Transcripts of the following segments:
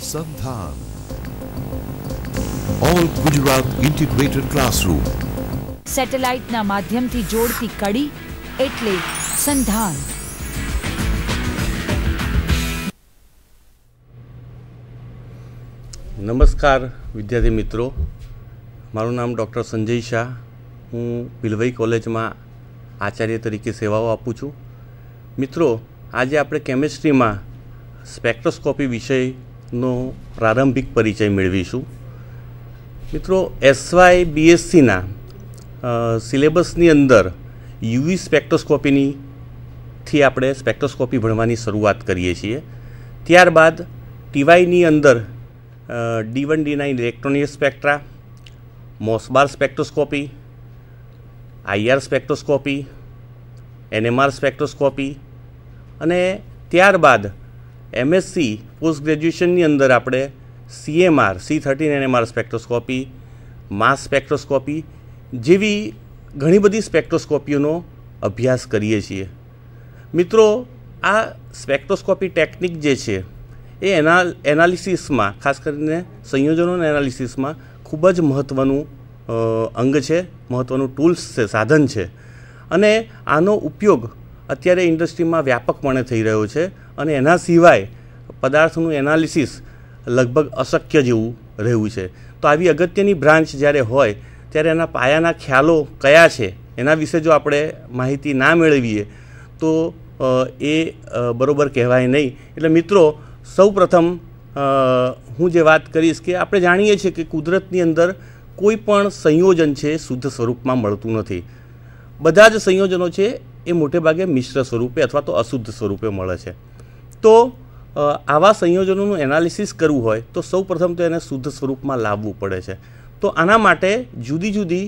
સંધાન all Gujarat integrated classroom સેટેલાઇટના માધ્યમથી જોડતી કડી એટલે સંધાન નમસ્કાર વિદ્યાર્થી મિત્રો મારું નામ ડૉક્ટર સંજય શાહ હું ભીલવાઈ કોલેજમાં આચાર્ય તરીકે સેવાઓ આપું છું મિત્રો આજે આપણે કેમેસ્ટ્રીમાં સ્પેક્ટ્રોસ્કોપી વિષય નો પ્રારંભિક પરિચય મેળવીશું મિત્રો એસવાય બીએસસીના સિલેબસની અંદર યુવી સ્પેક્ટ્રોસ્કોપીની થી આપણે સ્પેક્ટ્રોસ્કોપી ભણવાની શરૂઆત કરીએ છીએ ત્યારબાદ ટીવાયની અંદર D one D nine electronic spectra Mossbauer spectroscopy IR spectroscopy NMR spectroscopy અને ત્યારબાદ એમએસસી પોસ્ટ ગ્રેજ્યુએશનની અંદર આપણે CMR C thirteen NMR spectroscopy mass spectroscopy જેવી ઘણી બધી સ્પેક્ટ્રોસ્કોપીઓનો અભ્યાસ કરીએ છીએ મિત્રો આ સ્પેક્ટ્રોસ્કોપી ટેકનિક જે છે એ એના એનાલિસિસમાં ખાસ કરીને સંયોજનોના એનાલિસિસમાં ખૂબ જ મહત્ત્વનું અંગ છે મહત્ત્વનું ટૂલ્સ છે સાધન છે અને આનો ઉપયોગ અત્યારે ઇન્ડસ્ટ્રીમાં વ્યાપકપણે થઈ રહ્યો છે અને એના સિવાય પદાર્થનું એનાલિસિસ લગભગ અશક્ય જેવું રહ્યું છે તો આવી અગત્યની બ્રાન્ચ જ્યારે હોય ત્યારે એના પાયાના ખ્યાલો કયા છે એના વિશે જો આપણે માહિતી ના મેળવીએ તો એ બરોબર કહેવાય નહીં એટલે મિત્રો સૌ પ્રથમ હું જે વાત કરીશ કે આપણે જાણીએ છીએ કે કુદરતની અંદર કોઈ પણ સંયોજન છે શુદ્ધ સ્વરૂપમાં મળતું નથી બધા જ સંયોજનો છે એ મોટે ભાગે મિશ્ર સ્વરૂપે અથવા તો અશુદ્ધ સ્વરૂપે મળે છે તો આવા સંયોજનોનું એનાલિસિસ કરવું હોય તો સૌપ્રથમ તો એને શુદ્ધ સ્વરૂપમાં લાવવું પડે છે તો આના માટે જુદી જુદી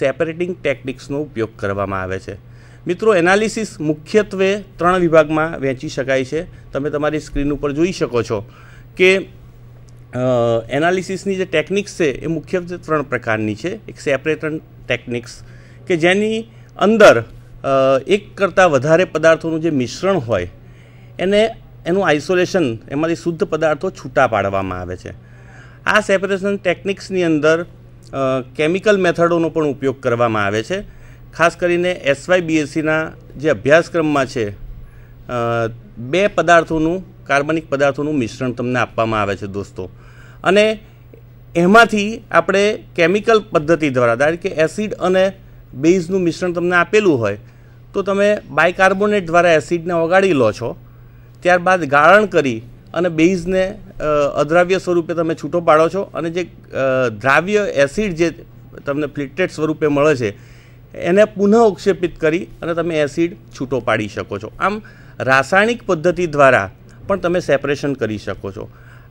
સેપરેટિંગ ટેકનિક્સનો ઉપયોગ કરવામાં આવે છે મિત્રો એનાલિસિસ મુખ્યત્વે ત્રણ વિભાગમાં વહેંચી શકાય છે તમે તમારી સ્ક્રીન ઉપર જોઈ શકો છો કે એનાલિસિસની જે ટેકનિક્સ છે એ મુખ્યત્વે ત્રણ પ્રકારની છે એક સેપરેટ ટેકનિક્સ કે જેની અંદર એક કરતાં વધારે પદાર્થોનું જે મિશ્રણ હોય એને એનું આઇસોલેશન એમાંથી શુદ્ધ પદાર્થો છૂટા પાડવામાં આવે છે આ સેપરેશન ટેકનિક્સની અંદર કેમિકલ મેથડોનો પણ ઉપયોગ કરવામાં આવે છે ખાસ કરીને એસવાય બીએસસીના જે અભ્યાસક્રમમાં છે બે પદાર્થોનું કાર્બનિક પદાર્થોનું મિશ્રણ તમને આપવામાં આવે છે દોસ્તો અને એમાંથી આપણે કેમિકલ પદ્ધતિ દ્વારા ધારે કે એસિડ અને બેઝનું મિશ્રણ તમને આપેલું હોય તો તમે બાયકાર્બોનેટ દ્વારા એસિડને ઓગાળી લો છો ત્યારબાદ ગાળણ કરી અને બેઝને અદ્રાવ્ય સ્વરૂપે તમે છૂટો પાડો છો અને જે દ્રાવ્ય એસિડ જે તમને ફ્લિટેડ સ્વરૂપે મળે છે એને પુનઃ ઉક્ષેપિત કરી અને તમે એસિડ છૂટો પાડી શકો છો આમ રાસાયણિક પદ્ધતિ દ્વારા પણ તમે સેપરેશન કરી શકો છો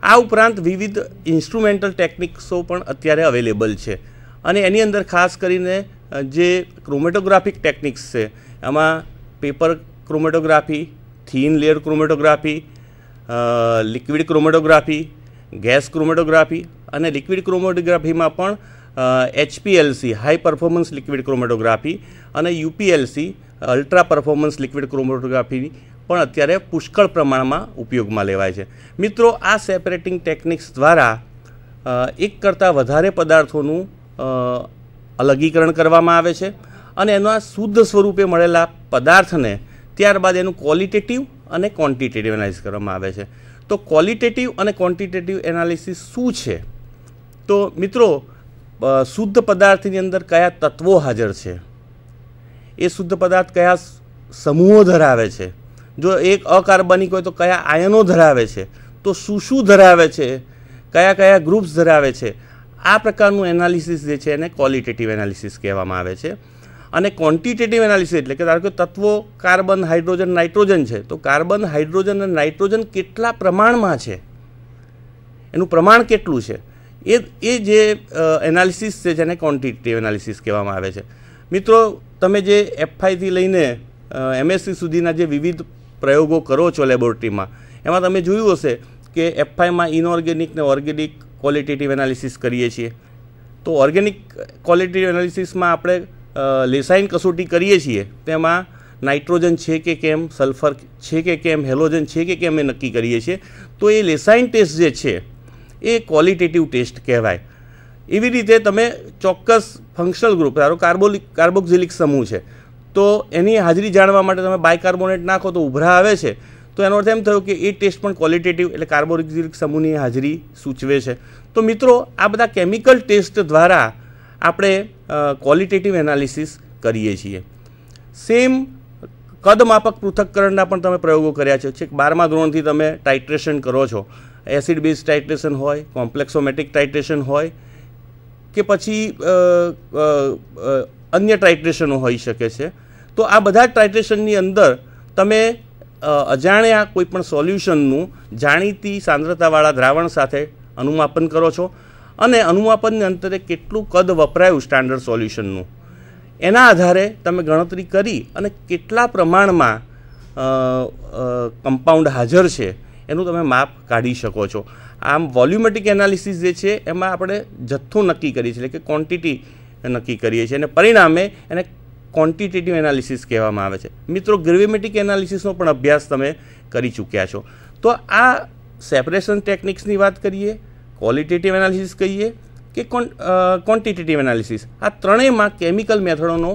આ ઉપરાંત વિવિધ ઇન્સ્ટ્રુમેન્ટલ ટેકનિક્સો પણ અત્યારે અવેલેબલ છે અને એની અંદર ખાસ કરીને જે ક્રોમેટોગ્રાફિક ટેકનિક્સ છે એમાં paper chromatography thin layer chromatography liquid chromatography gas chromatography અને લિક્વિડ ક્રોમેટોગ્રાફીમાં પણ HPLC high performance liquid chromatography અને UPLC ultra performance liquid chromatography પણ અત્યારે પુષ્કળ પ્રમાણમાં ઉપયોગમાં લેવાય છે મિત્રો આ સેપરેટિંગ ટેકનિક્સ દ્વારા એક કરતાં વધારે પદાર્થોનું અલગીકરણ કરવામાં આવે છે અને એના શુદ્ધ સ્વરૂપે મળેલા પદાર્થને ત્યારબાદ એનું ક્વોલિટેટિવ અને ક્વોન્ટિટેટિવ એનાલિસિસ કરવામાં આવે છે તો ક્વોલિટેટિવ અને ક્વોન્ટિટેટિવ એનાલિસિસ શું છે તો મિત્રો શુદ્ધ પદાર્થની અંદર કયા તત્વો હાજર છે એ શુદ્ધ પદાર્થ કયા સમૂહો ધરાવે છે જો એક અકાર્બનિક હોય તો કયા આયનો ધરાવે છે તો શું શું ધરાવે છે કયા કયા ગ્રુપ્સ ધરાવે છે આ પ્રકારનું એનાલિસિસ જે છે એને ક્વોલિટેટિવ એનાલિસિસ કહેવામાં આવે છે અને ક્વોન્ટિટેટિવ એનાલિસિસ એટલે કે ધારો કે તત્વો કાર્બન હાઇડ્રોજન નાઇટ્રોજન છે તો કાર્બન હાઇડ્રોજન અને નાઇટ્રોજન કેટલા પ્રમાણમાં છે એનું પ્રમાણ કેટલું છે એ એ જે એનાલિસિસ છે જેને ક્વોન્ટિટેટિવ એનાલિસિસ કહેવામાં આવે છે મિત્રો તમે જે એફઆઈથી લઈને એમએસસી સુધીના જે વિવિધ પ્રયોગો કરો છો લેબોરેટરીમાં એમાં તમે જોયું હશે કે એફઆઈમાં ઇનઓર્ગેનિક ને ઓર્ગેનિક ક્વોલિટેટિવ એનાલિસિસ કરીએ છીએ તો ઓર્ગેનિક ક્વોલિટેટિવ એનાલિસિસમાં આપણે લેસાઇન કસોટી કરીએ છીએ તેમાં નાઇટ્રોજન છે કે કેમ સલ્ફર છે કે કેમ હેલોજન છે કે કેમ એ નક્કી કરીએ છીએ તો એ લેસાઇન ટેસ્ટ જે છે એ ક્વોલિટેટિવ ટેસ્ટ કહેવાય એવી રીતે તમે ચોક્કસ ફંક્શનલ ગ્રુપ ધારો કાર્બોલિક કાર્બોક્સિલિક સમૂહ છે તો એની હાજરી જાણવા માટે તમે બાયકાર્બોનેટ નાખો તો ઉભરા આવે છે તો એનો અર્થ એમ થયો કે એ ટેસ્ટ પણ ક્વોલિટેટિવ એટલે કાર્બોરિક સમૂહની હાજરી સૂચવે છે તો મિત્રો આ બધા કેમિકલ ટેસ્ટ દ્વારા આપણે ક્વોલિટેટિવ એનાલિસિસ કરીએ છીએ સેમ કદમાપક પૃથક્કરણના પણ તમે પ્રયોગો કર્યા છે છેક બારમા ધોરણથી તમે ટાઇટ્રેશન કરો છો એસિડ બેઝ ટાઇટ્રેશન હોય કોમ્પ્લેક્સોમેટિક ટાઇટ્રેશન હોય કે પછી અન્ય ટાઇટ્રેશનો હોઈ શકે છે તો આ બધા ટાઇટ્રેશનની અંદર તમે અજાણ્યા કોઈપણ સોલ્યુશનનું જાણીતી સાંદ્રતાવાળા દ્રાવણ સાથે અનુમાપન કરો છો અને અનુમાપનને અંતરે કેટલું કદ વપરાયું સ્ટાન્ડર્ડ સોલ્યુશનનું એના આધારે તમે ગણતરી કરી અને કેટલા પ્રમાણમાં કમ્પાઉન્ડ હાજર છે એનું તમે માપ કાઢી શકો છો આમ વોલ્યુમેટિક એનાલિસિસ જે છે એમાં આપણે જથ્થું નક્કી કરીએ છીએ એટલે કે ક્વોન્ટિટી નક્કી કરીએ છીએ અને પરિણામે એને ક્વોન્ટિટેટિવ એનાલિસિસ કહેવામાં આવે છે મિત્રો ગ્રેવિમેટિક એનાલિસિસનો પણ અભ્યાસ તમે કરી ચૂક્યા છો તો આ સેપરેશન ટેકનિક્સની વાત કરીએ ક્વોલિટેટિવ એનાલિસિસ કહીએ કે ક્વોન્ટિટેટિવ એનાલિસિસ આ ત્રણેયમાં કેમિકલ મેથડોનો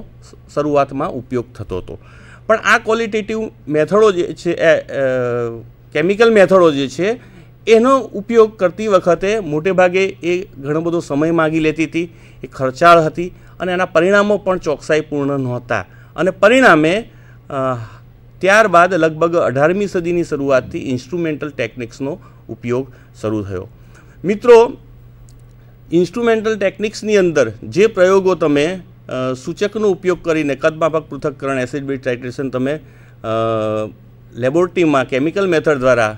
શરૂઆતમાં ઉપયોગ થતો હતો પણ આ ક્વોલિટેટિવ મેથડો જે છે કેમિકલ મેથડો જે છે એનો ઉપયોગ કરતી વખતે મોટેભાગે એ ઘણો બધો સમય માગી લેતી હતી એ ખર્ચાળ હતી અને એના પરિણામો પણ ચોકસાઈપૂર્ણ નહોતા અને પરિણામે ત્યારબાદ લગભગ અઢારમી સદીની શરૂઆતથી ઇન્સ્ટ્રુમેન્ટલ ટેકનિક્સનો ઉપયોગ શરૂ થયો મિત્રો ઇન્સ્ટ્રુમેન્ટલ ટેકનિક્સની અંદર જે પ્રયોગો તમે સૂચકનો ઉપયોગ કરીને કદમાપક પૃથક્કરણ એસિડ બેઝ ટાઇટ્રેશન તમે લેબોરેટરીમાં કેમિકલ મેથડ દ્વારા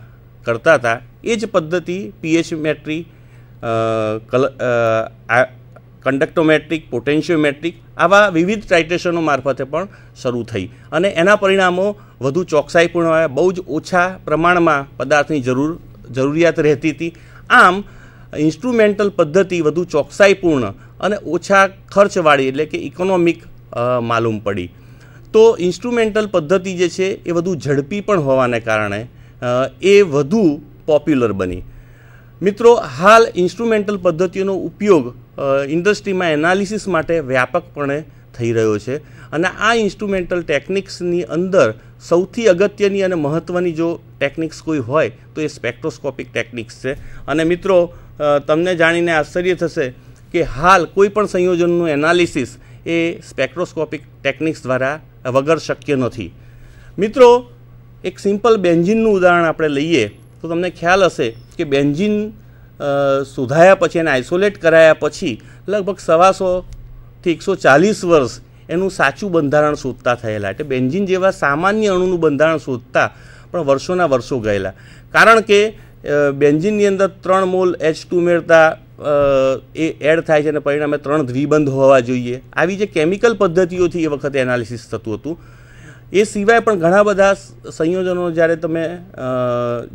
કરતા હતા એ જ પદ્ધતિ પીએચ મેટ્રી કલ કન્ડક્ટોમેટ્રિક પોટેન્શિયોમેટ્રિક આવા વિવિધ ટ્રાઇટેશનો મારફતે પણ શરૂ થઈ અને એના પરિણામો વધુ ચોકસાઈપૂર્ણ બહુ જ ઓછા પ્રમાણમાં પદાર્થની જરૂર જરૂરિયાત રહેતી હતી આમ ઇન્સ્ટ્રુમેન્ટલ પદ્ધતિ વધુ ચોકસાઈપૂર્ણ અને ઓછા ખર્ચવાળી એટલે કે ઇકોનોમિક માલુમ પડી તો ઇન્સ્ટ્રુમેન્ટલ પદ્ધતિ જે છે એ વધુ ઝડપી પણ હોવાને કારણે એ વધુ પોપ્યુલર બની મિત્રો હાલ ઇન્સ્ટ્રુમેન્ટલ પદ્ધતિઓનો ઉપયોગ ઇન્ડસ્ટ્રીમાં એનાલિસિસ માટે વ્યાપકપણે થઈ રહ્યો છે અને આ ઇન્સ્ટ્રુમેન્ટલ ટેકનિક્સની અંદર સૌથી અગત્યની અને મહત્ત્વની જો ટેકનિક્સ કોઈ હોય તો એ સ્પેક્ટ્રોસ્કોપિક ટેકનિક્સ છે અને મિત્રો તમને જાણીને આશ્ચર્ય થશે કે હાલ કોઈપણ સંયોજનનું એનાલિસિસ એ સ્પેક્ટ્રોસ્કોપિક ટેકનિક્સ દ્વારા વગર શક્ય નથી મિત્રો એક સિમ્પલ બેન્જિનનું ઉદાહરણ આપણે લઈએ તો તમને ખ્યાલ હશે કે બેન્જિન સુધાયા પછી એને આઇસોલેટ કરાયા પછી લગભગ સવાસોથી એકસો ચાલીસ વર્ષ એનું સાચું બંધારણ શોધતા થયેલા એટલે બેન્ઝિન જેવા સામાન્ય અણુનું બંધારણ શોધતા પણ વર્ષોના વર્ષો ગયેલા કારણ કે બેન્ઝિનની અંદર ત્રણ મોલ એચ ટુ મેળતા એ એડ થાય છે અને પરિણામે ત્રણ દ્વિબંધ હોવા જોઈએ આવી જે કેમિકલ પદ્ધતિઓથી એ વખતે એનાલિસિસ થતું હતું એ સિવાય પણ ઘણા બધા સંયોજનો જ્યારે તમે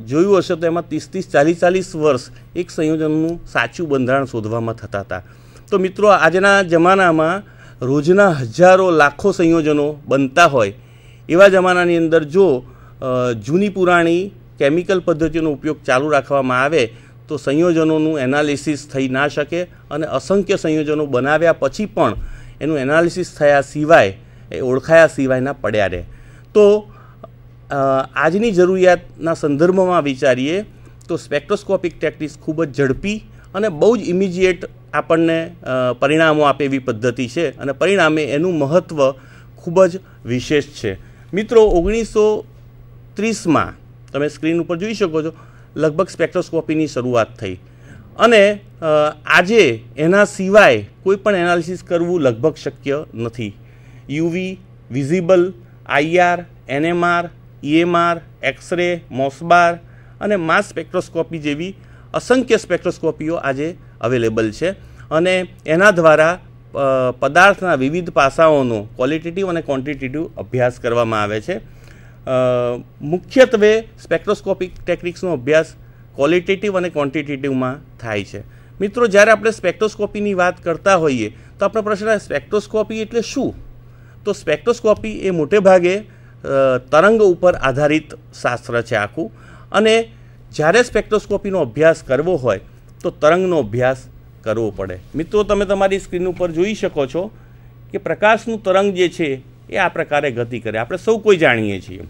જોયું હશે તો એમાં ત્રીસ ત્રીસ ચાલીસ ચાલીસ વર્ષ એક સંયોજનનું સાચું બંધારણ શોધવામાં થતા હતા તો મિત્રો આજના જમાનામાં રોજના હજારો લાખો સંયોજનો બનતા હોય એવા જમાનાની અંદર જો જૂની પુરાણી કેમિકલ પદ્ધતિનો ઉપયોગ ચાલુ રાખવામાં આવે તો સંયોજનોનું એનાલિસિસ થઈ ના શકે અને અસંખ્ય સંયોજનો બનાવ્યા પછી પણ એનું એનાલિસિસ થયા સિવાય એ ઓળખાયા સિવાયના પડ્યા રહે તો આજની જરૂરિયાતના સંદર્ભમાં વિચારીએ તો સ્પેક્ટ્રોસ્કોપિક ટેકનિક્સ ખૂબ જ ઝડપી અને બહુ જ ઇમિજિએટ આપણને પરિણામો આપે એવી પદ્ધતિ છે અને પરિણામે એનું મહત્ત્વ ખૂબ જ વિશેષ છે મિત્રો ઓગણીસો ત્રીસમાં તમે સ્ક્રીન ઉપર જોઈ શકો છો લગભગ સ્પેક્ટ્રોસ્કોપીની શરૂઆત થઈ અને આજે એના સિવાય કોઈ પણ એનાલિસિસ કરવું લગભગ શક્ય નથી UV visible IR NMR EMR X-ray Mossbauer અને માસ સ્પેક્ટ્રોસ્કોપી જેવી અસંખ્ય સ્પેક્ટ્રોસ્કોપીઓ આજે અવેલેબલ છે અને એના દ્વારા પદાર્થના વિવિધ પાસાઓનો ક્વોલિટેટિવ અને ક્વોન્ટિટેટિવ અભ્યાસ કરવામાં આવે છે મુખ્યત્વે સ્પેક્ટ્રોસ્કોપિક ટેકનિક્સનો અભ્યાસ ક્વોલિટેટિવ અને ક્વોન્ટિટેટિવમાં થાય છે મિત્રો જ્યારે આપણે સ્પેક્ટ્રોસ્કોપીની વાત કરતા હોઈએ તો આપણો પ્રશ્ન સ્પેક્ટ્રોસ્કોપી એટલે શું તો સ્પેક્ટ્રોસ્કોપી એ મોટે ભાગે તરંગ ઉપર આધારિત શાસ્ત્ર છે આખું અને જ્યારે સ્પેક્ટ્રોસ્કોપીનો અભ્યાસ કરવો હોય તો તરંગનો અભ્યાસ કરવો પડે મિત્રો તમે તમારી સ્ક્રીન ઉપર જોઈ શકો છો કે પ્રકાશનું તરંગ જે છે એ આ પ્રકારે ગતિ કરે આપણે સૌ કોઈ જાણીએ છીએ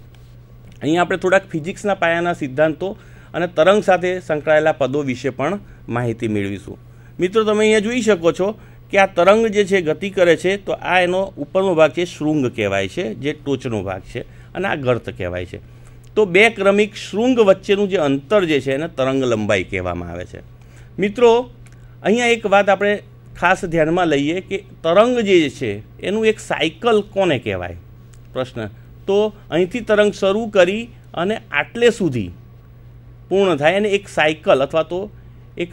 અહીં આપણે થોડાક ફિઝિક્સના પાયાના સિદ્ધાંતો અને તરંગ સાથે સંકળાયેલા પદો વિશે પણ માહિતી મેળવીશું મિત્રો તમે અહીંયા જોઈ શકો છો કે આ તરંગ જે છે ગતિ કરે છે તો આ એનો ઉપરનો ભાગ છે શૃંગ કહેવાય છે જે ટોચનો ભાગ છે અને આ ગર્ત કહેવાય છે તો બે ક્રમિક શૃંગ વચ્ચેનું જે અંતર જે છે એને તરંગ લંબાઈ કહેવામાં આવે છે મિત્રો અહીંયા એક વાત આપણે ખાસ ધ્યાનમાં લઈએ કે તરંગ જે છે એનું એક સાયકલ કોને કહેવાય પ્રશ્ન તો અહીંથી તરંગ શરૂ કરી અને આટલે સુધી પૂર્ણ થાય એને એક સાયકલ અથવા તો એક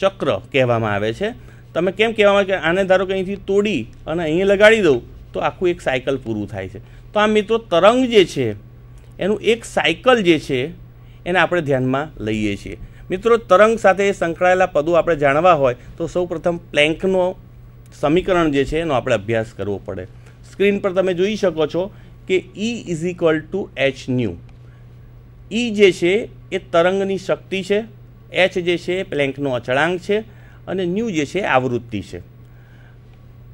ચક્ર કહેવામાં આવે છે તમે કેમ કહેવામાં કે આને ધારો કે અહીંથી તોડી અને અહીં લગાડી દઉં તો આખું એક સાયકલ પૂરું થાય છે તો આ મિત્રો તરંગ જે છે એનું એક સાયકલ જે છે એને આપણે ધ્યાનમાં લઈએ છીએ મિત્રો તરંગ સાથે સંકળાયેલા પદો આપણે જાણવા હોય તો સૌપ્રથમ પ્લેન્કનો સમીકરણ જે છે એનો આપણે અભ્યાસ કરવો પડે સ્ક્રીન પર તમે જોઈ શકો છો કે E is equal to H nu E જે છે એ તરંગની શક્તિ છે એચ જે છે પ્લેન્કનો અચળાંક છે અને ન્યૂ જે છે આવૃત્તિ છે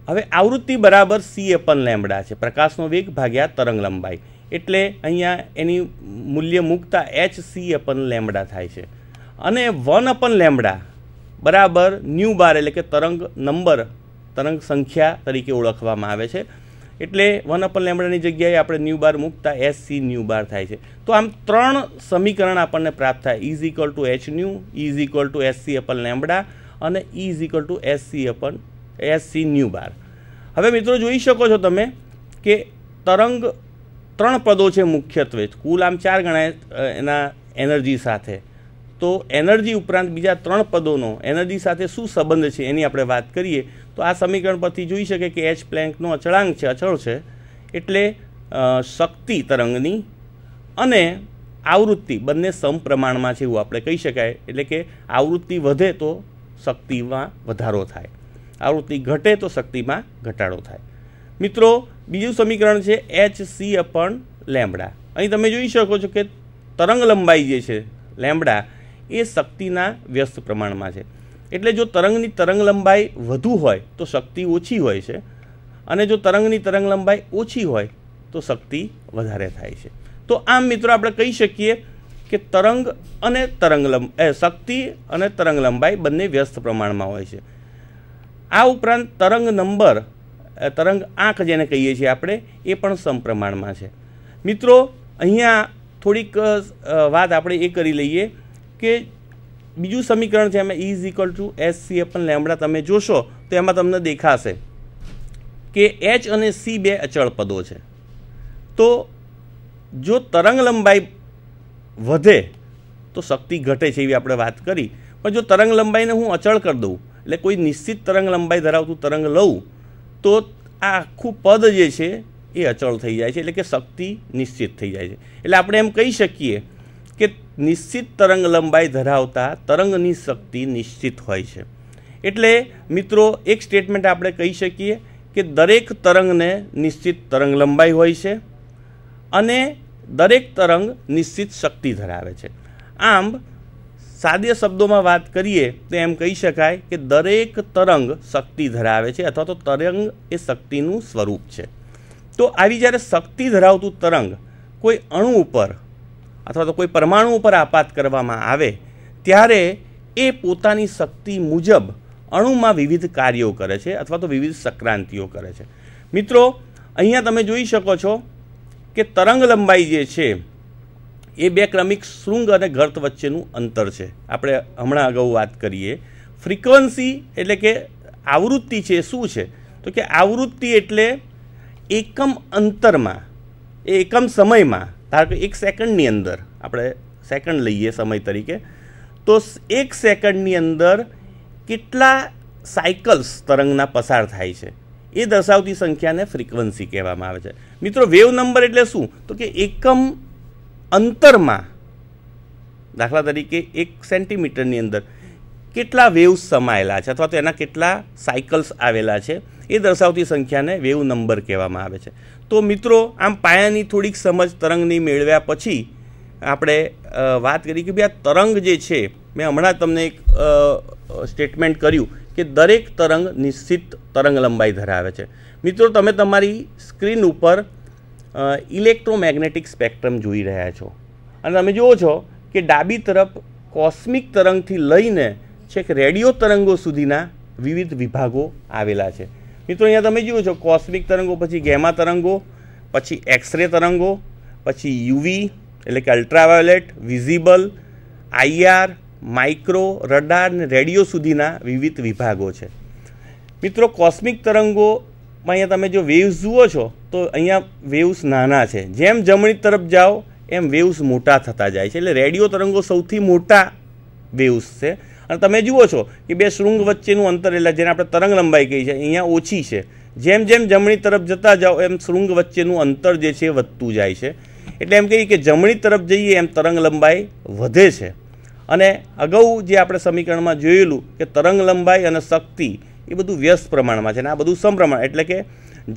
હવે આવૃત્તિ બરાબર સી એપન લેમડા છે પ્રકાશનો વેગ ભાગ્યા તરંગ લંબાઈ એટલે અહીંયા એની મૂલ્ય મૂકતા એચ સી અપન લેમડા થાય છે અને વન અપન લેમડા બરાબર ન્યૂ બાર એટલે કે તરંગ નંબર તરંગ સંખ્યા તરીકે ઓળખવામાં આવે છે એટલે વન અપન લેમડાની જગ્યાએ આપણે ન્યૂ બાર મૂકતા એસ સી ન્યૂ બાર થાય છે તો આમ ત્રણ સમીકરણ આપણને પ્રાપ્ત થાય is equal to H nu is equal to S C upon lambda અને E is equal to S C upon S C nu bar હવે મિત્રો જોઈ શકો છો તમે કે તરંગ ત્રણ પદો છે મુખ્યત્વે કુલ આમ ચાર ગણાય એના એનર્જી સાથે તો એનર્જી ઉપરાંત બીજા ત્રણ પદોનો એનર્જી સાથે શું સંબંધ છે એની આપણે વાત કરીએ તો આ સમીકરણ પરથી જોઈ શકે કે એચ પ્લેન્કનો અચળાંક છે અચળ છે એટલે શક્તિ તરંગની અને આવૃત્તિ બંને સમપ્રમાણમાં છે એવું આપણે કહી શકાય એટલે કે આવૃત્તિ વધે તો શક્તિમાં વધારો થાય આવૃત્તિ ઘટે તો શક્તિમાં ઘટાડો થાય મિત્રો બીજું સમીકરણ છે એચ સી અપન લેમડા અહીં તમે જોઈ શકો છો કે તરંગ લંબાઈ જે છે લેમડા એ શક્તિના વ્યસ્ત પ્રમાણમાં છે એટલે જો તરંગની તરંગ લંબાઈ વધુ હોય તો શક્તિ ઓછી હોય છે અને જો તરંગની તરંગ લંબાઈ ઓછી હોય તો શક્તિ વધારે થાય છે તો આમ મિત્રો આપણે કહી શકીએ કે તરંગ અને તરંગલંબ એ શક્તિ અને તરંગ લંબાઈ બંને વ્યસ્ત પ્રમાણમાં હોય છે આ ઉપરાંત તરંગ નંબર તરંગ આંખ જેને કહીએ છીએ આપણે એ પણ સમપ્રમાણમાં છે મિત્રો અહીંયા થોડીક વાત આપણે એ કરી લઈએ કે બીજું સમીકરણ છે એમાં is equal to S C upon lambda તમે જોશો તો એમાં તમને દેખાશે કે એચ અને સી બે અચળ પદો છે તો જો તરંગ લંબાઈ વધે તો શક્તિ ઘટે છે એવી આપણે વાત કરી પણ જો તરંગ લંબાઈને હું અચળ કરી દઉં એટલે કોઈ નિશ્ચિત તરંગ લંબાઈ ધરાવતું તરંગ લઉં તો આ આખું પદ જે છે એ અચળ થઈ જાય છે એટલે કે શક્તિ નિશ્ચિત થઈ જાય છે એટલે આપણે એમ કહી શકીએ કે નિશ્ચિત તરંગ લંબાઈ ધરાવતા તરંગની શક્તિ નિશ્ચિત હોય છે એટલે મિત્રો એક સ્ટેટમેન્ટ આપણે કહી શકીએ કે દરેક તરંગને નિશ્ચિત તરંગ લંબાઈ હોય છે અને દરેક તરંગ નિશ્ચિત શક્તિ ધરાવે છે આમ સાદ્ય શબ્દોમાં વાત કરીએ તો એમ કહી શકાય કે દરેક તરંગ શક્તિ ધરાવે છે અથવા તો તરંગ એ શક્તિનું સ્વરૂપ છે તો આવી જ્યારે શક્તિ ધરાવતું તરંગ કોઈ અણુ ઉપર અથવા તો કોઈ પરમાણુ ઉપર આપાત કરવામાં આવે ત્યારે એ પોતાની શક્તિ મુજબ અણુમાં વિવિધ કાર્યો કરે છે અથવા તો વિવિધ સંક્રાંતિઓ કરે છે મિત્રો અહીંયા તમે જોઈ શકો છો કે તરંગ લંબાઈ જે છે એ બે ક્રમિક શૃંગ અને ગર્ત વચ્ચેનું અંતર છે આપણે હમણાં અગાઉ વાત કરીએ ફ્રિકવન્સી એટલે કે આવૃત્તિ છે શું છે તો કે આવૃત્તિ એટલે એકમ અંતરમાં એ એકમ સમયમાં ધારો કે એક સેકન્ડની અંદર આપણે સેકન્ડ લઈએ સમય તરીકે તો એક સેકન્ડની અંદર કેટલા સાયકલ્સ તરંગના પસાર થાય છે એ દર્શાવતી સંખ્યાને ફ્રીક્વન્સી કહેવામાં આવે છે મિત્રો વેવ નંબર એટલે શું તો કે એકમ અંતરમાં દાખલા તરીકે એક સેન્ટીમીટરની અંદર કેટલા વેવ્સ સમાયેલા છે અથવા તો એના કેટલા સાયકલ્સ આવેલા છે એ દર્શાવતી સંખ્યાને વેવ નંબર કહેવામાં આવે છે તો મિત્રો આમ પાયાની થોડીક સમજ તરંગની મેળવ્યા પછી આપણે વાત કરી કે ભાઈ આ તરંગ જે છે મેં હમણાં તમને એક સ્ટેટમેન્ટ કર્યું કે દરેક તરંગ નિશ્ચિત તરંગ લંબાઈ ધરાવે છે મિત્રો તમે તમારી સ્ક્રીન ઉપર ઇલેક્ટ્રોમેગ્નેટિક સ્પેક્ટ્રમ જોઈ રહ્યા છો અને તમે જુઓ છો કે ડાબી તરફ કોસ્મિક તરંગથી લઈને છેક રેડિયો તરંગો સુધીના વિવિધ વિભાગો આવેલા છે મિત્રો અહીંયા તમે જુઓ છો કોસ્મિક તરંગો પછી ગેમા તરંગો પછી એક્સરે તરંગો પછી યુવી એટલે કે ultraviolet visible IR micro radar અને રેડિયો સુધીના વિવિધ વિભાગો છે મિત્રો કોસ્મિક તરંગોમાં અહીંયા તમે જો વેવ્સ જુઓ છો તો અહીંયા વેવ્સ નાના છે જેમ જમણી તરફ જાઓ એમ વેવ્સ મોટા થતા જાય છે એટલે રેડિયો તરંગો સૌથી મોટા વેવ્સ છે અને તમે જુઓ છો કે બે શૃંગ વચ્ચેનું અંતર એટલે જેને આપણે તરંગ લંબાઈ કહી છે અહીંયા ઓછી છે જેમ જેમ જમણી તરફ જતા જાઓ એમ શૃંગ વચ્ચેનું અંતર જે છે વધતું જાય છે એટલે એમ કહીએ કે જમણી તરફ જઈએ એમ તરંગ લંબાઈ વધે છે અને અગાઉ જે આપણે સમીકરણમાં જોયેલું કે તરંગ લંબાઈ અને શક્તિ એ બધું વ્યસ્ત પ્રમાણમાં છે અને આ બધું સમપ્રમાણ એટલે કે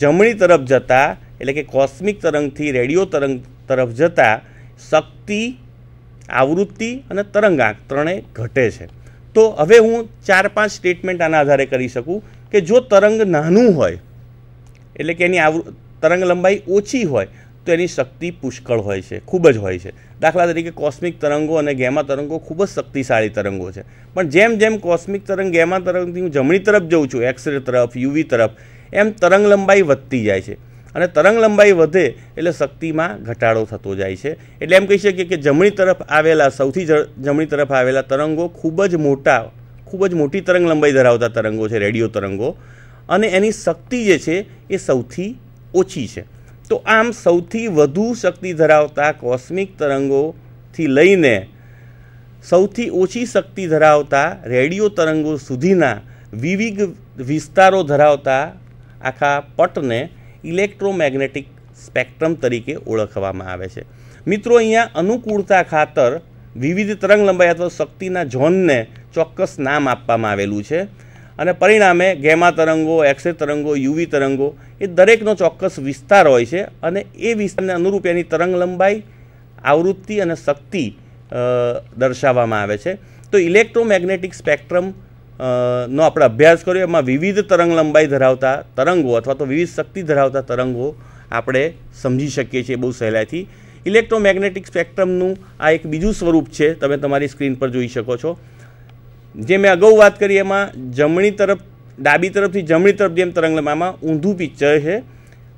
જમણી તરફ જતાં એટલે કે કોસ્મિક તરંગથી રેડિયો તરંગ તરફ જતાં શક્તિ આવૃત્તિ અને તરંગાંક ત્રણેય ઘટે છે તો હવે હું ચાર પાંચ સ્ટેટમેન્ટ આના આધારે કરી શકું કે જો તરંગ નાનું હોય એટલે કે એની આવૃ તરંગ લંબાઈ ઓછી હોય તેની શક્તિ પુષ્કળ હોય છે ખૂબ જ હોય છે દાખલા તરીકે કોસ્મિક તરંગો અને ગેમા તરંગો ખૂબ જ શક્તિશાળી તરંગો છે પણ જેમ જેમ કોસ્મિક તરંગ ગેમા તરંગથી હું જમણી તરફ જઉં છું એક્સરે તરફ યુવી તરફ એમ તરંગ લંબાઈ વધતી જાય છે અને તરંગ લંબાઈ વધે એટલે શક્તિમાં ઘટાડો થતો જાય છે એટલે એમ કહી શકીએ કે જમણી તરફ આવેલા સૌથી જમણી તરફ આવેલા તરંગો ખૂબ જ મોટા ખૂબ જ મોટી તરંગ લંબાઈ ધરાવતા તરંગો છે રેડિયો તરંગો અને એની શક્તિ જે છે એ સૌથી ઓછી છે તો આમ સૌથી વધુ શક્તિ ધરાવતા કોસ્મિક તરંગોથી લઈને સૌથી ઓછી શક્તિ ધરાવતા રેડિયો તરંગો સુધીના વિવિધ વિસ્તારો ધરાવતા આખા પટને ઇલેક્ટ્રોમેગ્નેટિક સ્પેક્ટ્રમ તરીકે ઓળખવામાં આવે છે મિત્રો અહીંયા અનુકૂળતા ખાતર વિવિધ તરંગ લંબાઈ અથવા શક્તિના ઝોનને ચોક્કસ નામ આપવામાં આવેલું છે અને પરિણામે ગેમા તરંગો એક્સરે તરંગો યુવી તરંગો એ દરેકનો ચોક્કસ વિસ્તાર હોય છે અને એ વિસ્તારને અનુરૂપ એની તરંગ લંબાઈ આવૃત્તિ અને શક્તિ દર્શાવવામાં આવે છે તો ઇલેક્ટ્રોમેગ્નેટિક સ્પેક્ટ્રમ નો આપણે અભ્યાસ કર્યો એમાં વિવિધ તરંગ લંબાઈ ધરાવતા તરંગો અથવા તો વિવિધ શક્તિ ધરાવતા તરંગો આપણે સમજી શકીએ છીએ બહુ સહેલાઈથી ઇલેક્ટ્રોમેગ્નેટિક સ્પેક્ટ્રમનું આ એક બીજું સ્વરૂપ છે તમે તમારી સ્ક્રીન પર જોઈ શકો છો જે મેં અગાઉ વાત કરી એમાં જમણી તરફ ડાબી તરફથી જમણી તરફ જેમ તરંગલંબામાં ઊંધું પિક્ચર છે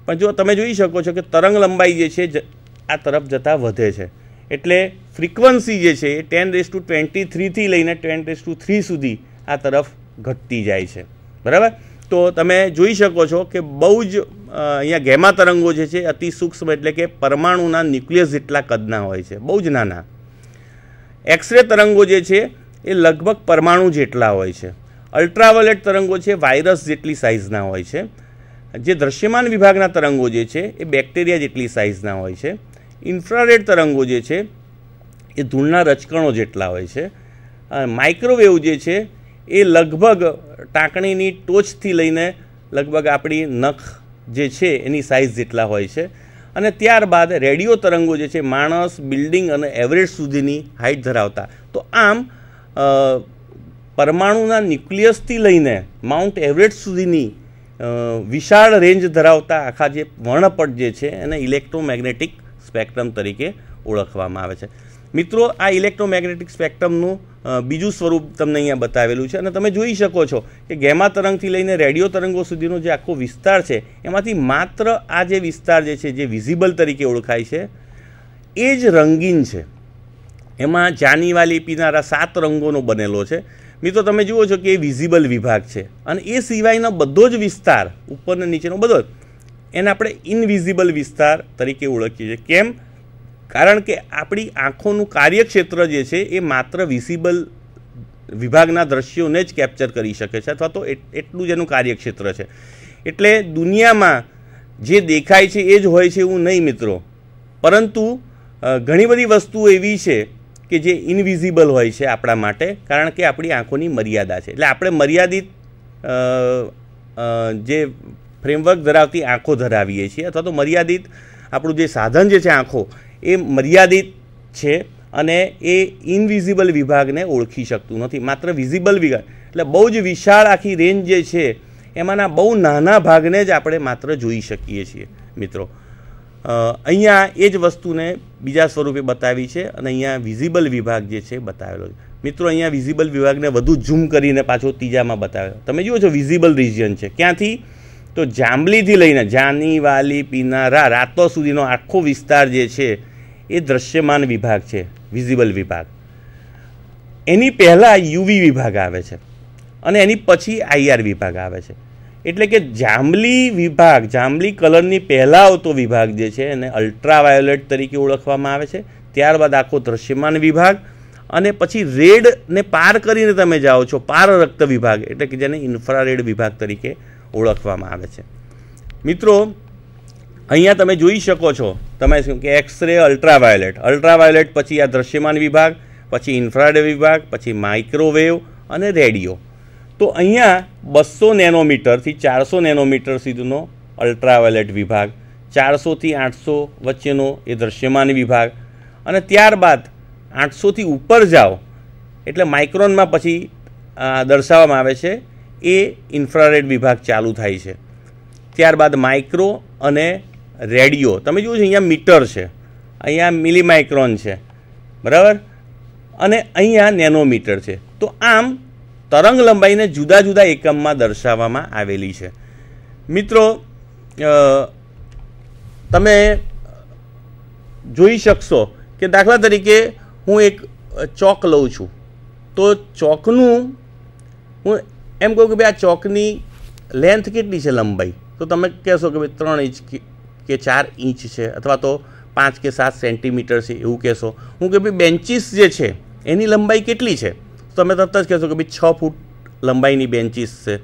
પણ જો તમે જોઈ શકો છો કે તરંગ લંબાઈ જે છે આ તરફ જતાં વધે છે એટલે ફ્રિકવન્સી જે છે એ ટેન રેસ ટુ ટ્વેન્ટી થ્રીથી લઈને ટેન રેસ ટુ થ્રી સુધી આ તરફ ઘટતી જાય છે બરાબર તો તમે જોઈ શકો છો કે બહુ જ અહીંયા ગેમા તરંગો જે છે અતિ સૂક્ષ્મ એટલે કે પરમાણુના ન્યુક્લિયસ જેટલા કદના હોય છે બહુ જ નાના એક્સરે તરંગો જે છે એ લગભગ પરમાણુ જેટલા હોય છે અલ્ટ્રાવાયોલેટ તરંગો છે વાયરસ જેટલી સાઇઝના હોય છે જે દ્રશ્યમાન વિભાગના તરંગો જે છે એ બેક્ટેરિયા જેટલી સાઇઝના હોય છે ઇન્ફ્રારેડ તરંગો જે છે એ ધૂળના રચકણો જેટલા હોય છે માઇક્રોવેવ જે છે એ લગભગ ટાંકણીની ટોચથી લઈને લગભગ આપણી નખ જે છે એની સાઇઝ જેટલા હોય છે અને ત્યારબાદ રેડિયો તરંગો જે છે માણસ બિલ્ડિંગ અને એવરેજ સુધીની હાઇટ ધરાવતા તો આમ પરમાણુના ન્યુક્લિયસથી લઈને માઉન્ટ એવરેસ્ટ સુધીની વિશાળ રેન્જ ધરાવતા આખા જે વર્ણપટ જે છે એને ઇલેક્ટ્રોમેગ્નેટિક સ્પેક્ટ્રમ તરીકે ઓળખવામાં આવે છે મિત્રો આ ઇલેક્ટ્રોમેગ્નેટિક સ્પેક્ટ્રમનું બીજું સ્વરૂપ તમને અહીંયા બતાવેલું છે અને તમે જોઈ શકો છો કે ગેમા તરંગથી લઈને રેડિયો તરંગો સુધીનો જે આખો વિસ્તાર છે એમાંથી માત્ર આ જે વિસ્તાર જે છે જે વિઝિબલ તરીકે ઓળખાય છે એ જ રંગીન છે એમાં જાનીવાલી પીનારા સાત રંગોનો બનેલો છે મિત્રો તમે જુઓ છો કે એ વિઝિબલ વિભાગ છે અને એ સિવાયનો બધો જ વિસ્તાર ઉપરને નીચેનો બધો એને આપણે ઇનવિઝિબલ વિસ્તાર તરીકે ઓળખીએ છીએ કેમ કારણ કે આપણી આંખોનું કાર્યક્ષેત્ર જે છે એ માત્ર વિઝિબલ વિભાગના દ્રશ્યોને જ કેપ્ચર કરી શકે છે અથવા તો એટલું જ એનું કાર્યક્ષેત્ર છે એટલે દુનિયામાં જે દેખાય છે એ જ હોય છે એવું નહીં મિત્રો પરંતુ ઘણી બધી વસ્તુઓ એવી છે કે જે ઇનવિઝિબલ હોય છે આપણા માટે કારણ કે આપણી આંખોની મર્યાદા છે એટલે આપણે મર્યાદિત જે ફ્રેમવર્ક ધરાવતી આંખો ધરાવીએ છીએ અથવા તો મર્યાદિત આપણું જે સાધન જે છે આંખો એ મર્યાદિત છે અને એ ઇનવિઝિબલ વિભાગને ઓળખી શકતું નથી માત્ર વિઝિબલ વિભાગ એટલે બહુ જ વિશાળ આખી રેન્જ જે છે એમાંના બહુ નાના ભાગને જ આપણે માત્ર જોઈ શકીએ છીએ મિત્રો અહીંયા એ જ વસ્તુને બીજા સ્વરૂપે બતાવી છે અને અહીંયા વિઝિબલ વિભાગ જે છે બતાવેલો છે મિત્રો અહીંયા વિઝિબલ વિભાગને વધુ ઝૂમ કરીને પાછો ત્રીજામાં બતાવ્યો તમે જુઓ છો વિઝિબલ રિજિયન છે ક્યાંથી તો જાંબલીથી લઈને જાની વાલી પીનારા રાતો સુધીનો આખો વિસ્તાર જે છે એ દ્રશ્યમાન વિભાગ છે વિઝિબલ વિભાગ એની પહેલાં યુવી વિભાગ આવે છે અને એની પછી આઈઆર વિભાગ આવે છે એટલે કે જાંબલી વિભાગ જાંબલી કલરની પહેલાં આવતો વિભાગ જે છે એને અલ્ટ્રાવાયોલેટ તરીકે ઓળખવામાં આવે છે ત્યારબાદ આખો દ્રશ્યમાન વિભાગ અને પછી રેડને પાર કરીને તમે જાઓ છો પાર રક્ત વિભાગ એટલે કે જેને ઇન્ફ્રારેડ વિભાગ તરીકે ઓળખવામાં આવે છે મિત્રો અહીંયા તમે જોઈ શકો છો તમે શું કે એક્સરે અલ્ટ્રાવાયોલેટ અલ્ટ્રાવાયોલેટ પછી આ દ્રશ્યમાન વિભાગ પછી ઇન્ફ્રારેડ વિભાગ પછી માઇક્રોવેવ અને રેડિયો તો અહીંયા બસો નેનોમીટરથી ચારસો નેનોમીટર સુધીનો અલ્ટ્રાવાયોલેટ વિભાગ ચારસોથી આઠસો વચ્ચેનો એ દૃશ્યમાન વિભાગ અને ત્યારબાદ આઠસોથી ઉપર જાઓ એટલે માઇક્રોનમાં પછી દર્શાવવામાં આવે છે એ ઇન્ફ્રારેડ વિભાગ ચાલુ થાય છે ત્યારબાદ માઇક્રો અને રેડિયો તમે જુઓ છો અહીંયા મીટર છે અહીંયા મિલી માઇક્રોન છે બરાબર અને અહીંયા નેનોમીટર છે તો આમ તરંગ લંબાઈને જુદા જુદા એકમમાં દર્શાવવામાં આવેલી છે મિત્રો તમે જોઈ શકશો કે દાખલા તરીકે હું એક ચોક લઉં છું તો ચોકનું હું એમ કહું કે ભાઈ આ ચોકની લેન્થ કેટલી છે લંબાઈ તો તમે કહેશો કે ભાઈ ત્રણ ઇંચ કે ચાર ઇંચ છે અથવા તો પાંચ કે સાત સેન્ટીમીટર છે એવું કહેશો હું કે ભાઈ બેન્ચીસ જે છે એની લંબાઈ કેટલી છે તમે તરત જ કહેશો કે ભાઈ છ ફૂટ લંબાઈની બેન્ચીસ છે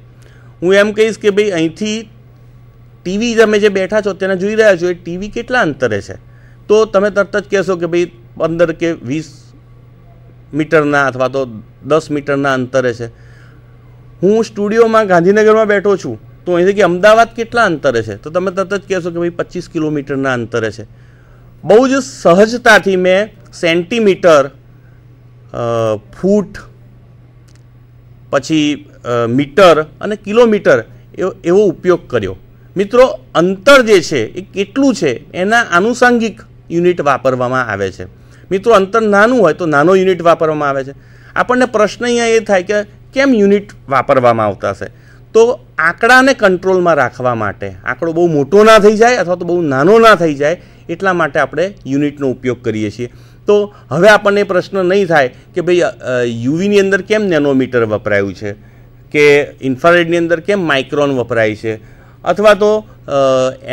હું એમ કહીશ કે ભાઈ અહીંથી ટીવી તમે જે બેઠા છો તેને જોઈ રહ્યા છો એ ટીવી કેટલા અંતરે છે તો તમે તરત જ કહેશો કે ભાઈ પંદર કે વીસ મીટરના અથવા તો દસ મીટરના અંતરે છે હું સ્ટુડિયોમાં ગાંધીનગરમાં બેઠો છું તો અહીંથી કે અમદાવાદ કેટલા અંતરે છે તો તમે તરત જ કહેશો કે ભાઈ પચીસ કિલોમીટરના અંતરે છે બહુ જ સહજતાથી મેં સેન્ટીમીટર ફૂટ પછી મીટર અને કિલોમીટર એવો ઉપયોગ કર્યો મિત્રો અંતર જે છે એ કેટલું છે એના આનુષાંગિક યુનિટ વાપરવામાં આવે છે મિત્રો અંતર નાનું હોય તો નાનો યુનિટ વાપરવામાં આવે છે આપણને પ્રશ્ન અહીંયા એ થાય કે કેમ યુનિટ વાપરવામાં આવતા હશે તો આંકડાને કંટ્રોલમાં રાખવા માટે આંકડો બહુ મોટો ના થઈ જાય અથવા તો બહુ નાનો ના થઈ જાય એટલા માટે આપણે યુનિટનો ઉપયોગ કરીએ છીએ તો હવે આપણને પ્રશ્ન નહીં થાય કે ભાઈ યુવીની અંદર કેમ નેનોમીટર વપરાયું છે કે ઇન્ફ્રારેડની અંદર કેમ માઇક્રોન વપરાય છે અથવા તો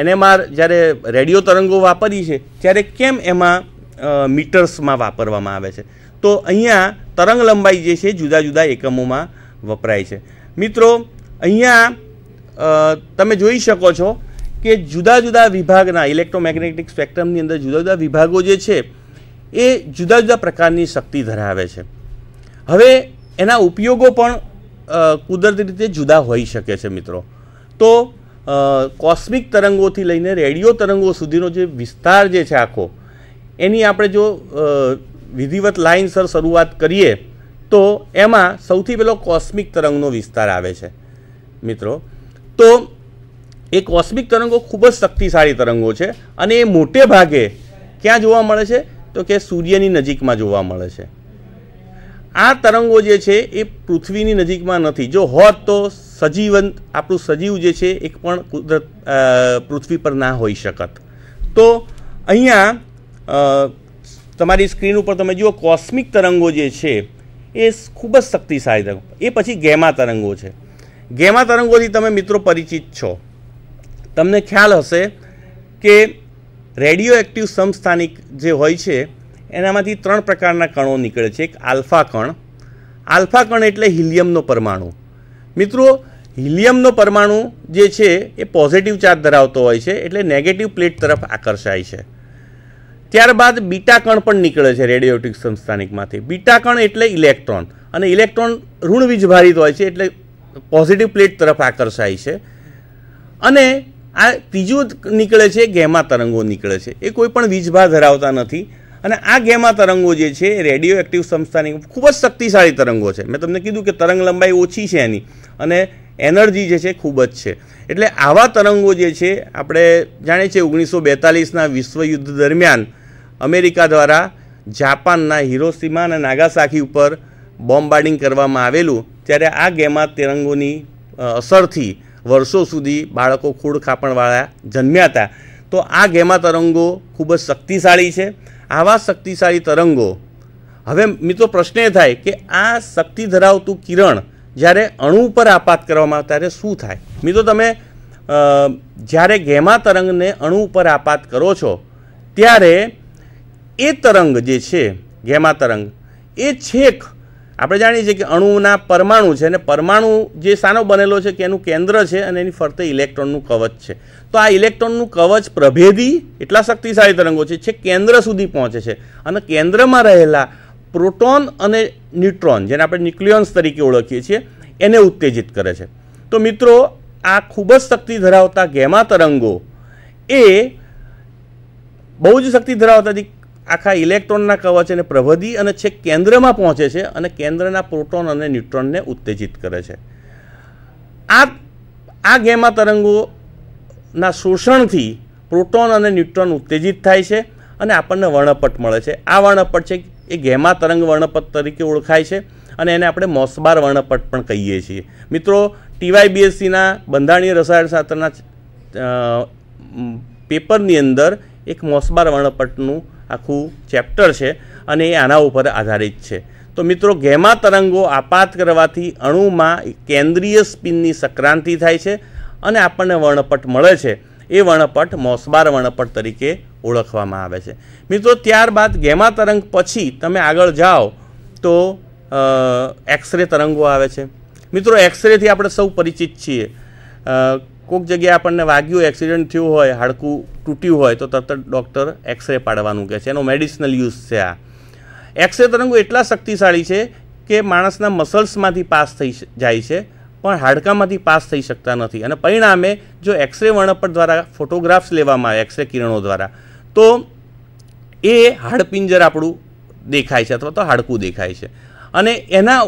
એનએમઆર જ્યારે રેડિયો તરંગો વાપરી છે ત્યારે કેમ એમાં મીટર્સમાં વાપરવામાં આવે છે તો અહીંયા તરંગ લંબાઈ જે છે જુદા જુદા એકમોમાં વપરાય છે મિત્રો અહીંયા તમે જોઈ શકો છો કે જુદા જુદા વિભાગના ઇલેક્ટ્રોમેગ્નેટિક સ્પેક્ટ્રમની અંદર જુદા જુદા વિભાગો જે છે એ જુદા જુદા પ્રકારની શક્તિ ધરાવે છે હવે એના ઉપયોગો પણ કુદરતી રીતે જુદા હોઈ શકે છે મિત્રો તો કોસ્મિક તરંગોથી લઈને રેડિયો તરંગો સુધીનો જે વિસ્તાર જે છે આખો એની આપણે જો વિધિવત લાઇનસર શરૂઆત કરીએ તો એમાં સૌથી પહેલો કોસ્મિક તરંગનો વિસ્તાર આવે છે મિત્રો તો એ કોસ્મિક તરંગો ખૂબ જ શક્તિશાળી તરંગો છે અને એ મોટે ભાગે ક્યાં જોવા મળે છે તો કે સૂર્યની નજીકમાં જોવા મળે છે આ તરંગો જે છે એ પૃથ્વીની નજીકમાં નથી જો હોત તો સજીવંત આપણું સજીવ જે છે એક પણ કુદરત પૃથ્વી પર ના હોઈ શકત તો અહીંયા તમારી સ્ક્રીન ઉપર તમે જુઓ કોસ્મિક તરંગો જે છે એ ખૂબ જ શક્તિશાળી તરંગો એ પછી ગેમા તરંગો છે ગેમા તરંગોથી તમે મિત્રો પરિચિત છો તમને ખ્યાલ હશે કે રેડિયો એક્ટિવ સમસ્થાનિક જે હોય છે એનામાંથી ત્રણ પ્રકારના કણો નીકળે છે એક આલ્ફા કણ આલ્ફા કણ એટલે હિલિયમનો પરમાણુ મિત્રો હિલિયમનો પરમાણુ જે છે એ પોઝિટિવ ચાર્જ ધરાવતો હોય છે એટલે નેગેટિવ પ્લેટ તરફ આકર્ષાય છે ત્યારબાદ બીટા કણ પણ નીકળે છે રેડિયોટિક સંસ્થાનિકમાંથી બીટા કણ એટલે ઇલેક્ટ્રોન અને ઇલેક્ટ્રોન ઋણવીજભારિત હોય છે એટલે પોઝિટિવ પ્લેટ તરફ આકર્ષાય છે અને આ ત્રીજું નીકળે છે ગેમા તરંગો નીકળે છે એ કોઈ પણ વીજભા ધરાવતા નથી અને આ ગેમા તરંગો જે છે રેડિયો એક્ટિવ સંસ્થાની ખૂબ જ શક્તિશાળી તરંગો છે મેં તમને કીધું કે તરંગ લંબાઈ ઓછી છે એની અને એનર્જી જે છે ખૂબ જ છે એટલે આવા તરંગો જે છે આપણે જાણીએ છીએ ઓગણીસો બેતાલીસના વિશ્વયુદ્ધ દરમિયાન અમેરિકા દ્વારા જાપાનના હિરોસીમા અને નાગાસાકી ઉપર બોમ્બાર્ડિંગ કરવામાં આવેલું ત્યારે આ ગેમા તરંગોની અસરથી વર્ષો સુધી બાળકો ખોડ ખાપણવાળા જન્મ્યા હતા તો આ ગેમા તરંગો ખૂબ જ શક્તિશાળી છે આવા શક્તિશાળી તરંગો હવે મિત્રો પ્રશ્ન એ થાય કે આ શક્તિ ધરાવતું કિરણ જ્યારે અણુ પર આપાત કરવામાં આવે ત્યારે શું થાય મિત્રો તમે જ્યારે ગેમા તરંગને અણુ પર આપાત કરો છો ત્યારે એ તરંગ જે છે ગેમા તરંગ એ છેક આપણે જાણીએ છીએ કે અણુના પરમાણુ છે અને પરમાણુ જે સાનો બનેલો છે કે એનું કેન્દ્ર છે અને એની ફરતે ઇલેક્ટ્રોનનું કવચ છે તો આ ઇલેક્ટ્રોનનું કવચ પ્રભેદી એટલા શક્તિશાળી તરંગો છે જે કેન્દ્ર સુધી પહોંચે છે અને કેન્દ્રમાં રહેલા પ્રોટોન અને ન્યુટ્રોન જેને આપણે ન્યુક્લિયન્સ તરીકે ઓળખીએ છીએ એને ઉત્તેજિત કરે છે તો મિત્રો આ ખૂબ જ શક્તિ ધરાવતા ગેમા તરંગો એ બહુ જ શક્તિ ધરાવતા આખા ઇલેક્ટ્રોનના કવચ એને પ્રવધી અને છેક કેન્દ્રમાં પહોંચે છે અને કેન્દ્રના પ્રોટોન અને ન્યુટ્રોનને ઉત્તેજિત કરે છે આ આ ગેમા તરંગોના શોષણથી પ્રોટોન અને ન્યુટ્રોન ઉત્તેજિત થાય છે અને આપણને વર્ણપટ મળે છે આ વર્ણપટ છે એ ગેમા તરંગ વર્ણપટ તરીકે ઓળખાય છે અને એને આપણે મોસબાર વર્ણપટ પણ કહીએ છીએ મિત્રો ટીવાય બીએસસીના બંધારણીય રસાયણશાસ્ત્રના પેપરની અંદર એક મોસબાર વર્ણપટનું આખું ચેપ્ટર છે અને એ આના ઉપર આધારિત છે તો મિત્રો ગેમા તરંગો આપાત કરવાથી અણુમાં કેન્દ્રીય સ્પિનની સંક્રાંતિ થાય છે અને આપણને વર્ણપટ મળે છે એ વર્ણપટ મોસબાર વર્ણપટ તરીકે ઓળખવામાં આવે છે મિત્રો ત્યારબાદ ગેમા તરંગ પછી તમે આગળ જાઓ તો એક્સરે તરંગો આવે છે મિત્રો એક્સરેથી આપણે સૌ પરિચિત છીએ કોઈક જગ્યાએ આપણને વાગ્યું એક્સિડન્ટ થયું હોય હાડકું તૂટ્યું હોય તો તરત જ ડૉક્ટર એક્સરે પાડવાનું કહે છે એનો મેડિસિનલ યુઝ છે આ એક્સરે તરંગો એટલા શક્તિશાળી છે કે માણસના મસલ્સમાંથી પાસ થઈ જાય છે પણ હાડકામાંથી પાસ થઈ શકતા નથી અને પરિણામે જો એક્સરે વર્ણપટ દ્વારા ફોટોગ્રાફ્સ લેવામાં આવે એક્સરે કિરણો દ્વારા તો એ હાડપિંજર આપણું દેખાય છે અથવા તો હાડકું દેખાય છે અને એના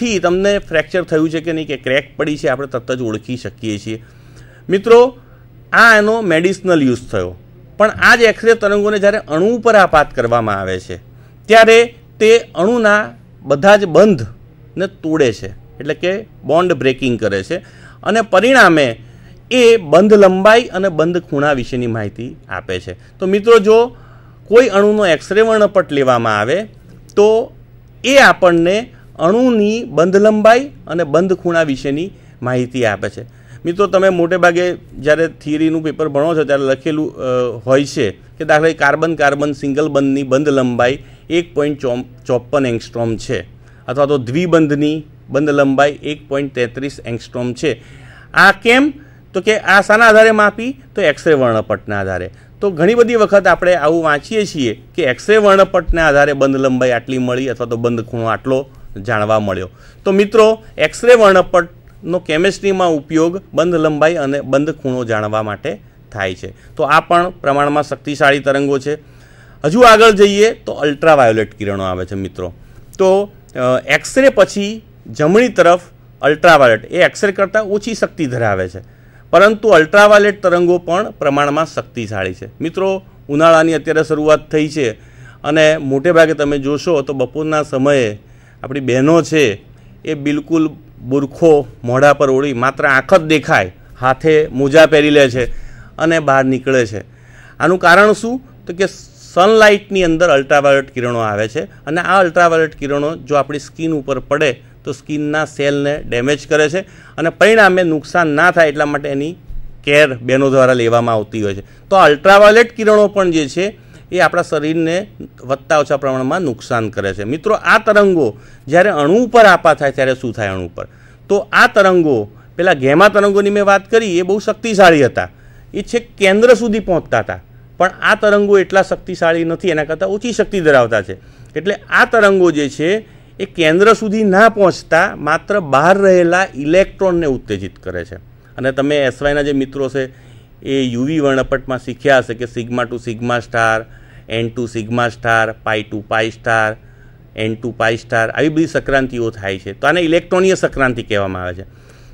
થી તમને ફ્રેક્ચર થયું છે કે નહીં કે ક્રેક પડી છે આપણે તરત જ ઓળખી શકીએ છીએ મિત્રો આ એનો મેડિસનલ યુઝ થયો પણ આ જ એક્સરે તરંગોને જ્યારે અણુ ઉપર આપાત કરવામાં આવે છે ત્યારે તે અણુના બધા જ બંધને તોડે છે એટલે કે બોન્ડ બ્રેકિંગ કરે છે અને પરિણામે એ બંધ લંબાઈ અને બંધ ખૂણા વિશેની માહિતી આપે છે તો મિત્રો જો કોઈ અણુનો એક્સરે વર્ણપટ લેવામાં આવે તો એ આપણને અણુની બંધ લંબાઈ અને બંધ ખૂણા વિશેની માહિતી આપે છે મિત્રો તમે મોટે ભાગે જ્યારે થિયરીનું પેપર ભણો છો ત્યારે લખેલું હોય છે કે દાખલા કાર્બન કાર્બન સિંગલ બંધની બંધ લંબાઈ એક પોઈન્ટ ચોપન એંગસ્ટ્રોમ છે અથવા તો દ્વિબંધની બંધ લંબાઈ એક પોઈન્ટ તેત્રીસ એંગસ્ટ્રોમ છે આ કેમ તો કે આ શાના આધારે માપી તો એક્સરે વર્ણપટના આધારે તો ઘણી બધી વખત આપણે આવું વાંચીએ છીએ કે એક્સરે વર્ણપટના આધારે બંધ લંબાઈ આટલી મળી અથવા તો બંધ ખૂણો આટલો જાણવા મળ્યો તો મિત્રો એક્સરે વર્ણપટનો કેમેસ્ટ્રીમાં ઉપયોગ બંધ લંબાઈ અને બંધ ખૂણો જાણવા માટે થાય છે તો આ પણ પ્રમાણમાં શક્તિશાળી તરંગો છે હજુ આગળ જઈએ તો અલ્ટ્રાવાયોલેટ કિરણો આવે છે મિત્રો તો એક્સરે પછી જમણી તરફ અલ્ટ્રાવાયોલેટ એ એક્સરે કરતાં ઓછી શક્તિ ધરાવે છે પરંતુ અલ્ટ્રાવાયોલેટ તરંગો પણ પ્રમાણમાં શક્તિશાળી છે મિત્રો ઉનાળાની અત્યારે શરૂઆત થઈ છે અને મોટે ભાગે તમે જોશો તો બપોરના સમયે આપણી બહેનો છે એ બિલકુલ બુરખો મોઢા પર ઓળી માત્ર આંખ જ દેખાય હાથે મોજા પહેરી લે છે અને બહાર નીકળે છે આનું કારણ શું તો કે સનલાઇટની અંદર અલ્ટ્રાવાયોલેટ કિરણો આવે છે અને આ અલ્ટ્રાવાયોલેટ કિરણો જો આપણી સ્કિન ઉપર પડે તો સ્કિનના સેલને ડેમેજ કરે છે અને પરિણામે નુકસાન ના થાય એટલા માટે એની કેર બહેનો દ્વારા લેવામાં આવતી હોય છે તો અલ્ટ્રાવાયોલેટ કિરણો પણ જે છે એ આપણા શરીરને વધતા ઓછા પ્રમાણમાં નુકસાન કરે છે મિત્રો આ તરંગો જ્યારે અણુ ઉપર આપા થાય ત્યારે શું થાય અણુ પર તો આ તરંગો પેલા ગેમા તરંગોની મેં વાત કરી એ બહુ શક્તિશાળી હતા એ છેક કેન્દ્ર સુધી પહોંચતા હતા પણ આ તરંગો એટલા શક્તિશાળી નથી એના કરતાં ઓછી શક્તિ ધરાવતા છે એટલે આ તરંગો જે છે એ કેન્દ્ર સુધી ના પહોંચતા માત્ર બહાર રહેલા ઇલેક્ટ્રોનને ઉત્તેજિત કરે છે અને તમે એસવાયના જે મિત્રો છે એ યુવી વર્ણપટમાં શીખ્યા હશે કે sigma to sigma star N to sigma star pi to pi star N to pi star આવી બધી સંક્રાંતિઓ થાય છે તો આને ઇલેક્ટ્રોનીય સંક્રાંતિ કહેવામાં આવે છે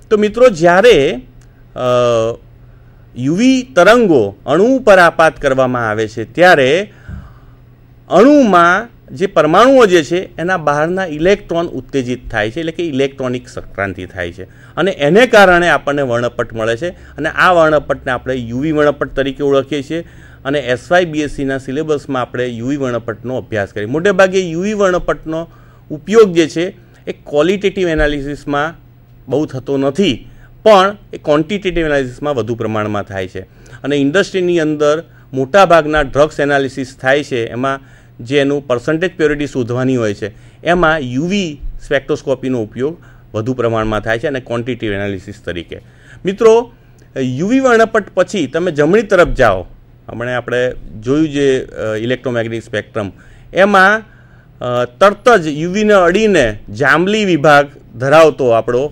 તો મિત્રો જ્યારે યુવી તરંગો અણુ પર આપાત કરવામાં આવે છે ત્યારે અણુમાં જે પરમાણુઓ જે છે એના બહારના ઇલેક્ટ્રોન ઉત્તેજિત થાય છે એટલે કે ઇલેક્ટ્રોનિક સંક્રાંતિ થાય છે અને એને કારણે આપણને વર્ણપટ મળે છે અને આ વર્ણપટને આપણે યુવી વર્ણપટ તરીકે ઓળખીએ છીએ અને એસવાય બીએસસીના સિલેબસમાં આપણે યુવી વર્ણપટનો અભ્યાસ કરીએ મોટેભાગે યુવી વર્ણપટનો ઉપયોગ જે છે એ ક્વોલિટેટિવ એનાલિસિસમાં બહુ થતો નથી પણ એ ક્વોન્ટિટેટિવ એનાલિસિસમાં વધુ પ્રમાણમાં થાય છે અને ઇન્ડસ્ટ્રીની અંદર મોટાભાગના ડ્રગ્સ એનાલિસિસ થાય છે એમાં જેનું પર્સન્ટેજ પ્યોરિટી શોધવાની હોય છે એમાં યુવી સ્પેક્ટ્રોસ્કોપીનો ઉપયોગ વધુ પ્રમાણમાં થાય છે અને ક્વોન્ટિટી એનાલિસિસ તરીકે મિત્રો યુવી વર્ણપટ પછી તમે જમણી તરફ જાઓ હમણે આપણે જોયું જે ઇલેક્ટ્રોમેગ્નેટિક સ્પેક્ટ્રમ એમાં તરત જ યુવીને અડીને જાંબલી વિભાગ ધરાવતો આપણો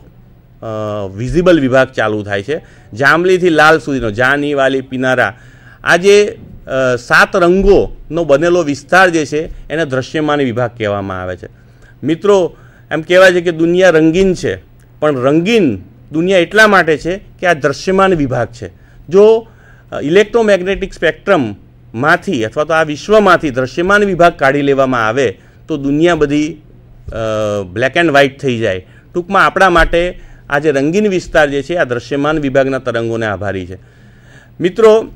વિઝિબલ વિભાગ ચાલુ થાય છે જાંબલીથી લાલ સુધીનો જાની વાલી પિનારા આ જે સાત રંગોનો બનેલો વિસ્તાર જે છે એને દ્રશ્યમાન વિભાગ કહેવામાં આવે છે મિત્રો એમ કહેવાય છે કે દુનિયા રંગીન છે પણ રંગીન દુનિયા એટલા માટે છે કે આ દ્રશ્યમાન વિભાગ છે જો ઇલેક્ટ્રોમેગ્નેટિક સ્પેક્ટ્રમમાંથી અથવા તો આ વિશ્વમાંથી દ્રશ્યમાન વિભાગ કાઢી લેવામાં આવે તો દુનિયા બધી બ્લેક એન્ડ વ્હાઇટ થઈ જાય ટૂંકમાં આપણા માટે આ જે રંગીન વિસ્તાર જે છે આ દ્રશ્યમાન વિભાગના તરંગોને આભારી છે મિત્રો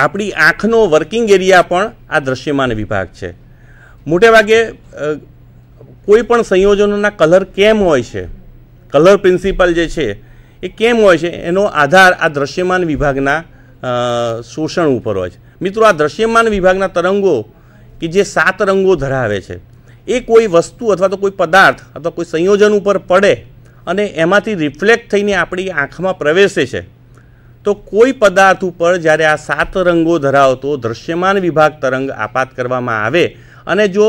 આપણી આંખનો વર્કિંગ એરિયા પણ આ દ્રશ્યમાન વિભાગ છે મોટેભાગે કોઈ પણ સંયોજનોના કલર કેમ હોય છે કલર પ્રિન્સિપલ જે છે એ કેમ હોય છે એનો આધાર આ દ્રશ્યમાન વિભાગના શોષણ ઉપર હોય છે મિત્રો આ દ્રશ્યમાન વિભાગના તરંગો કે જે સાત રંગો ધરાવે છે એ કોઈ વસ્તુ અથવા તો કોઈ પદાર્થ અથવા કોઈ સંયોજન ઉપર પડે અને એમાંથી રિફ્લેક્ટ થઈને આપણી આંખમાં પ્રવેશે છે તો કોઈ પદાર્થ ઉપર જ્યારે આ સાત રંગો ધરાવતો દ્રશ્યમાન વિભાગ તરંગ આપાત કરવામાં આવે અને જો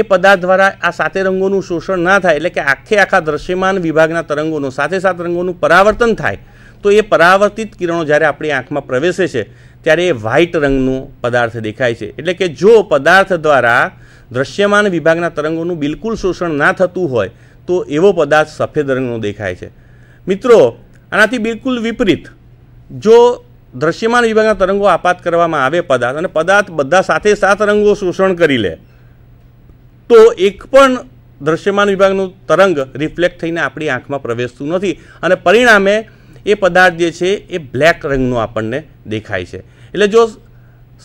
એ પદાર્થ દ્વારા આ સાતે રંગોનું શોષણ ના થાય એટલે કે આખે આખા દ્રશ્યમાન વિભાગના તરંગોનું સાથે સાત રંગોનું પરાવર્તન થાય તો એ પરાવર્તિત કિરણો જ્યારે આપણી આંખમાં પ્રવેશે છે ત્યારે એ વ્હાઇટ રંગનું પદાર્થ દેખાય છે એટલે કે જો પદાર્થ દ્વારા દ્રશ્યમાન વિભાગના તરંગોનું બિલકુલ શોષણ ના થતું હોય તો એવો પદાર્થ સફેદ રંગનો દેખાય છે મિત્રો આનાથી બિલકુલ વિપરીત જો દ્રશ્યમાન વિભાગના તરંગો આપાત કરવામાં આવે પદાર્થ અને પદાર્થ બધા સાથે સાત રંગો શોષણ કરી લે તો એક પણ દ્રશ્યમાન વિભાગનું તરંગ રિફ્લેક્ટ થઈને આપણી આંખમાં પ્રવેશતું નથી અને પરિણામે એ પદાર્થ જે છે એ બ્લેક રંગનો આપણને દેખાય છે એટલે જો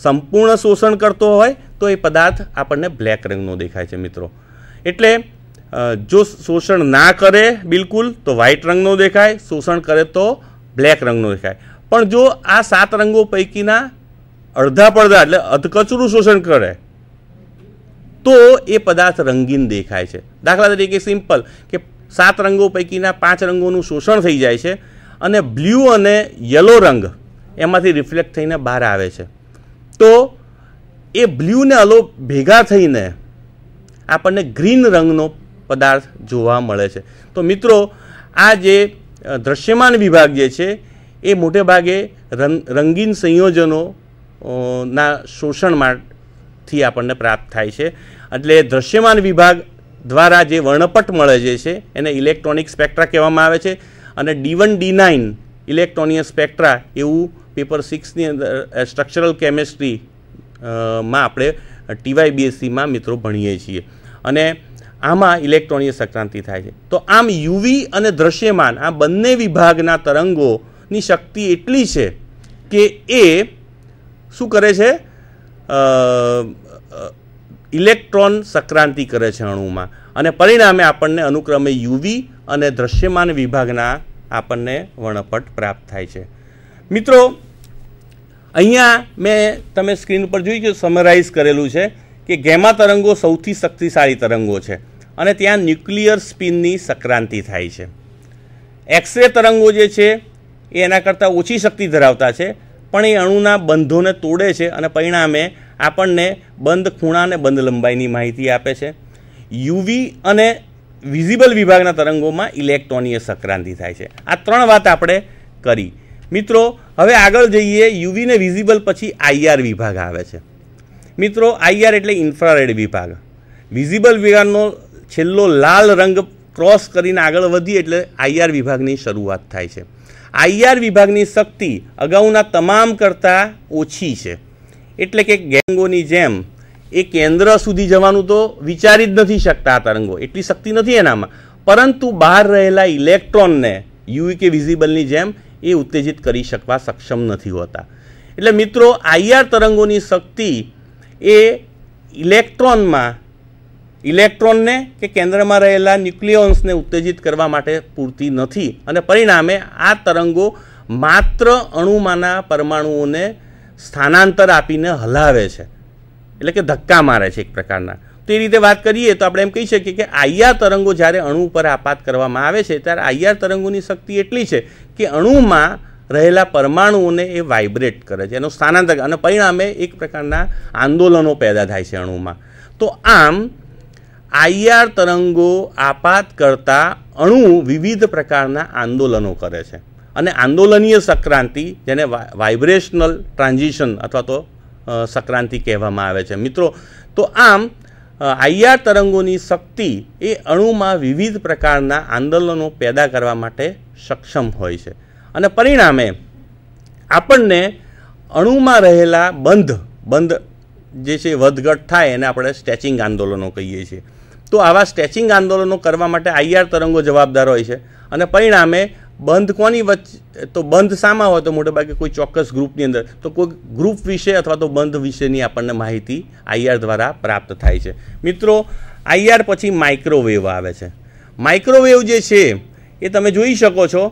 સંપૂર્ણ શોષણ કરતો હોય તો એ પદાર્થ આપણને બ્લેક રંગનો દેખાય છે મિત્રો એટલે જો શોષણ ના કરે બિલકુલ તો વ્હાઇટ રંગનો દેખાય શોષણ કરે તો બ્લેક રંગનો દેખાય પણ જો આ સાત રંગો પૈકીના અડધા પડધા એટલે અધકચરું શોષણ કરે તો એ પદાર્થ રંગીન દેખાય છે દાખલા તરીકે સિમ્પલ કે સાત રંગો પૈકીના પાંચ રંગોનું શોષણ થઈ જાય છે અને બ્લુ અને યલો રંગ એમાંથી રિફ્લેક્ટ થઈને બહાર આવે છે તો એ બ્લુ ને અલો ભેગા થઈને આપણને ગ્રીન રંગનો પદાર્થ જોવા મળે છે તો મિત્રો આ જે દ્રશ્યમાન વિભાગ જે છે એ મોટે ભાગે રંગીન સંયોજનો ના શોષણમાંથી આપણને પ્રાપ્ત થાય છે એટલે દ્રશ્યમાન વિભાગ દ્વારા જે વર્ણપટ મળે જે છે એને ઇલેક્ટ્રોનિક સ્પેક્ટ્રા કહેવામાં આવે છે અને D one D nine electronic spectra એવું પેપર સિક્સની અંદર સ્ટ્રક્ચરલ કેમેસ્ટ્રી માં આપણે ટીવાય બીએસસીમાં મિત્રો ભણીએ છીએ અને આમાં ઇલેક્ટ્રોનિય સંક્રાંતિ થાય છે તો આમ યુવી અને દ્રશ્યમાન આ બંને વિભાગના તરંગો ની શક્તિ એટલી છે કે એ શું કરે છે ઇલેક્ટ્રોન સંક્રાંતિ કરે છે અણુમાં અને પરિણામે આપણને અનુક્રમે યુવી અને દ્રશ્યમાન વિભાગના આપણને વર્ણપટ પ્રાપ્ત થાય છે મિત્રો અહીંયા મેં તમે સ્ક્રીન ઉપર જોઈ કે સમરાઇઝ કરેલું છે કે ગેમા તરંગો સૌથી શક્તિશાળી તરંગો છે અને ત્યાં ન્યુક્લિયર સ્પિનની સંક્રાંતિ થાય છે એક્સરે તરંગો જે છે એ એના કરતાં ઓછી શક્તિ ધરાવતા છે પણ એ અણુના બંધોને તોડે છે અને પરિણામે આપણને બંધ ખૂણા અને બંધ લંબાઈની માહિતી આપે છે યુવી અને વિઝિબલ વિભાગના તરંગોમાં ઇલેક્ટ્રોનીય સંક્રાંતિ થાય છે આ ત્રણ વાત આપણે કરી મિત્રો હવે આગળ જઈએ યુવીને વિઝિબલ પછી આઈઆર વિભાગ આવે છે મિત્રો આઈઆર એટલે ઇન્ફ્રારેડ વિભાગ વિઝિબલ વિભાગનો છેલ્લો લાલ રંગ ક્રોસ કરીને આગળ વધીએ એટલે આઈઆર વિભાગની શરૂઆત થાય છે આઈઆર વિભાગની શક્તિ અગાઉના તમામ કરતાં ઓછી છે એટલે કે ગેંગોની જેમ એ કેન્દ્ર સુધી જવાનું તો વિચારી જ નથી શકતા આ તરંગો એટલી શક્તિ નથી એનામાં પરંતુ બહાર રહેલા ઇલેક્ટ્રોનને યુવી કે વિઝિબલની જેમ એ ઉત્તેજિત કરી શકવા સક્ષમ નથી હોતા એટલે મિત્રો આઈઆર તરંગોની શક્તિ એ ઇલેક્ટ્રોનમાં ઇલેક્ટ્રોનને કે કેન્દ્રમાં રહેલા ન્યુક્લિયોન્સને ઉત્તેજિત કરવા માટે પૂરતી નથી અને પરિણામે આ તરંગો માત્ર અણુમાંના પરમાણુઓને સ્થાનાંતર આપીને હલાવે છે એટલે કે ધક્કા મારે છે એક પ્રકારના તો એ રીતે વાત કરીએ તો આપણે એમ કહી શકીએ કે આઈઆર તરંગો જ્યારે અણુ ઉપર આપાત કરવામાં આવે છે ત્યારે આઈઆર તરંગોની શક્તિ એટલી છે કે અણુમાં રહેલા પરમાણુઓને એ વાઇબ્રેટ કરે છે એનું સ્થાનાંતર અને પરિણામે એક પ્રકારના આંદોલનો પેદા થાય છે અણુમાં તો આમ આઈઆર તરંગો આપાત કરતા અણુ વિવિધ પ્રકારના આંદોલનો કરે છે અને આંદોલનીય સંક્રાંતિ જેને વાઇબ્રેશનલ ટ્રાન્ઝિશન અથવા તો સંક્રાંતિ કહેવામાં આવે છે મિત્રો તો આમ આઈઆર તરંગોની શક્તિ એ અણુમાં વિવિધ પ્રકારના આંદોલનો પેદા કરવા માટે સક્ષમ હોય છે અને પરિણામે આપણને અણુમાં રહેલા બંધ બંધ જે છે વધઘટ થાય એને આપણે સ્ટેચિંગ આંદોલનો કહીએ છીએ તો આવા સ્ટેચિંગ આંદોલનો કરવા માટે આઈઆર તરંગો જવાબદાર હોય છે અને પરિણામે બંધ કોની વચ્ચે તો બંધ સામા હોય તો મોટેભાગે કોઈ ચોક્કસ ગ્રુપની અંદર તો કોઈ ગ્રુપ વિશે અથવા તો બંધ વિશેની આપણને માહિતી આઈઆર દ્વારા પ્રાપ્ત થાય છે મિત્રો આઈઆર પછી માઇક્રોવેવ આવે છે માઇક્રોવેવ જે છે એ તમે જોઈ શકો છો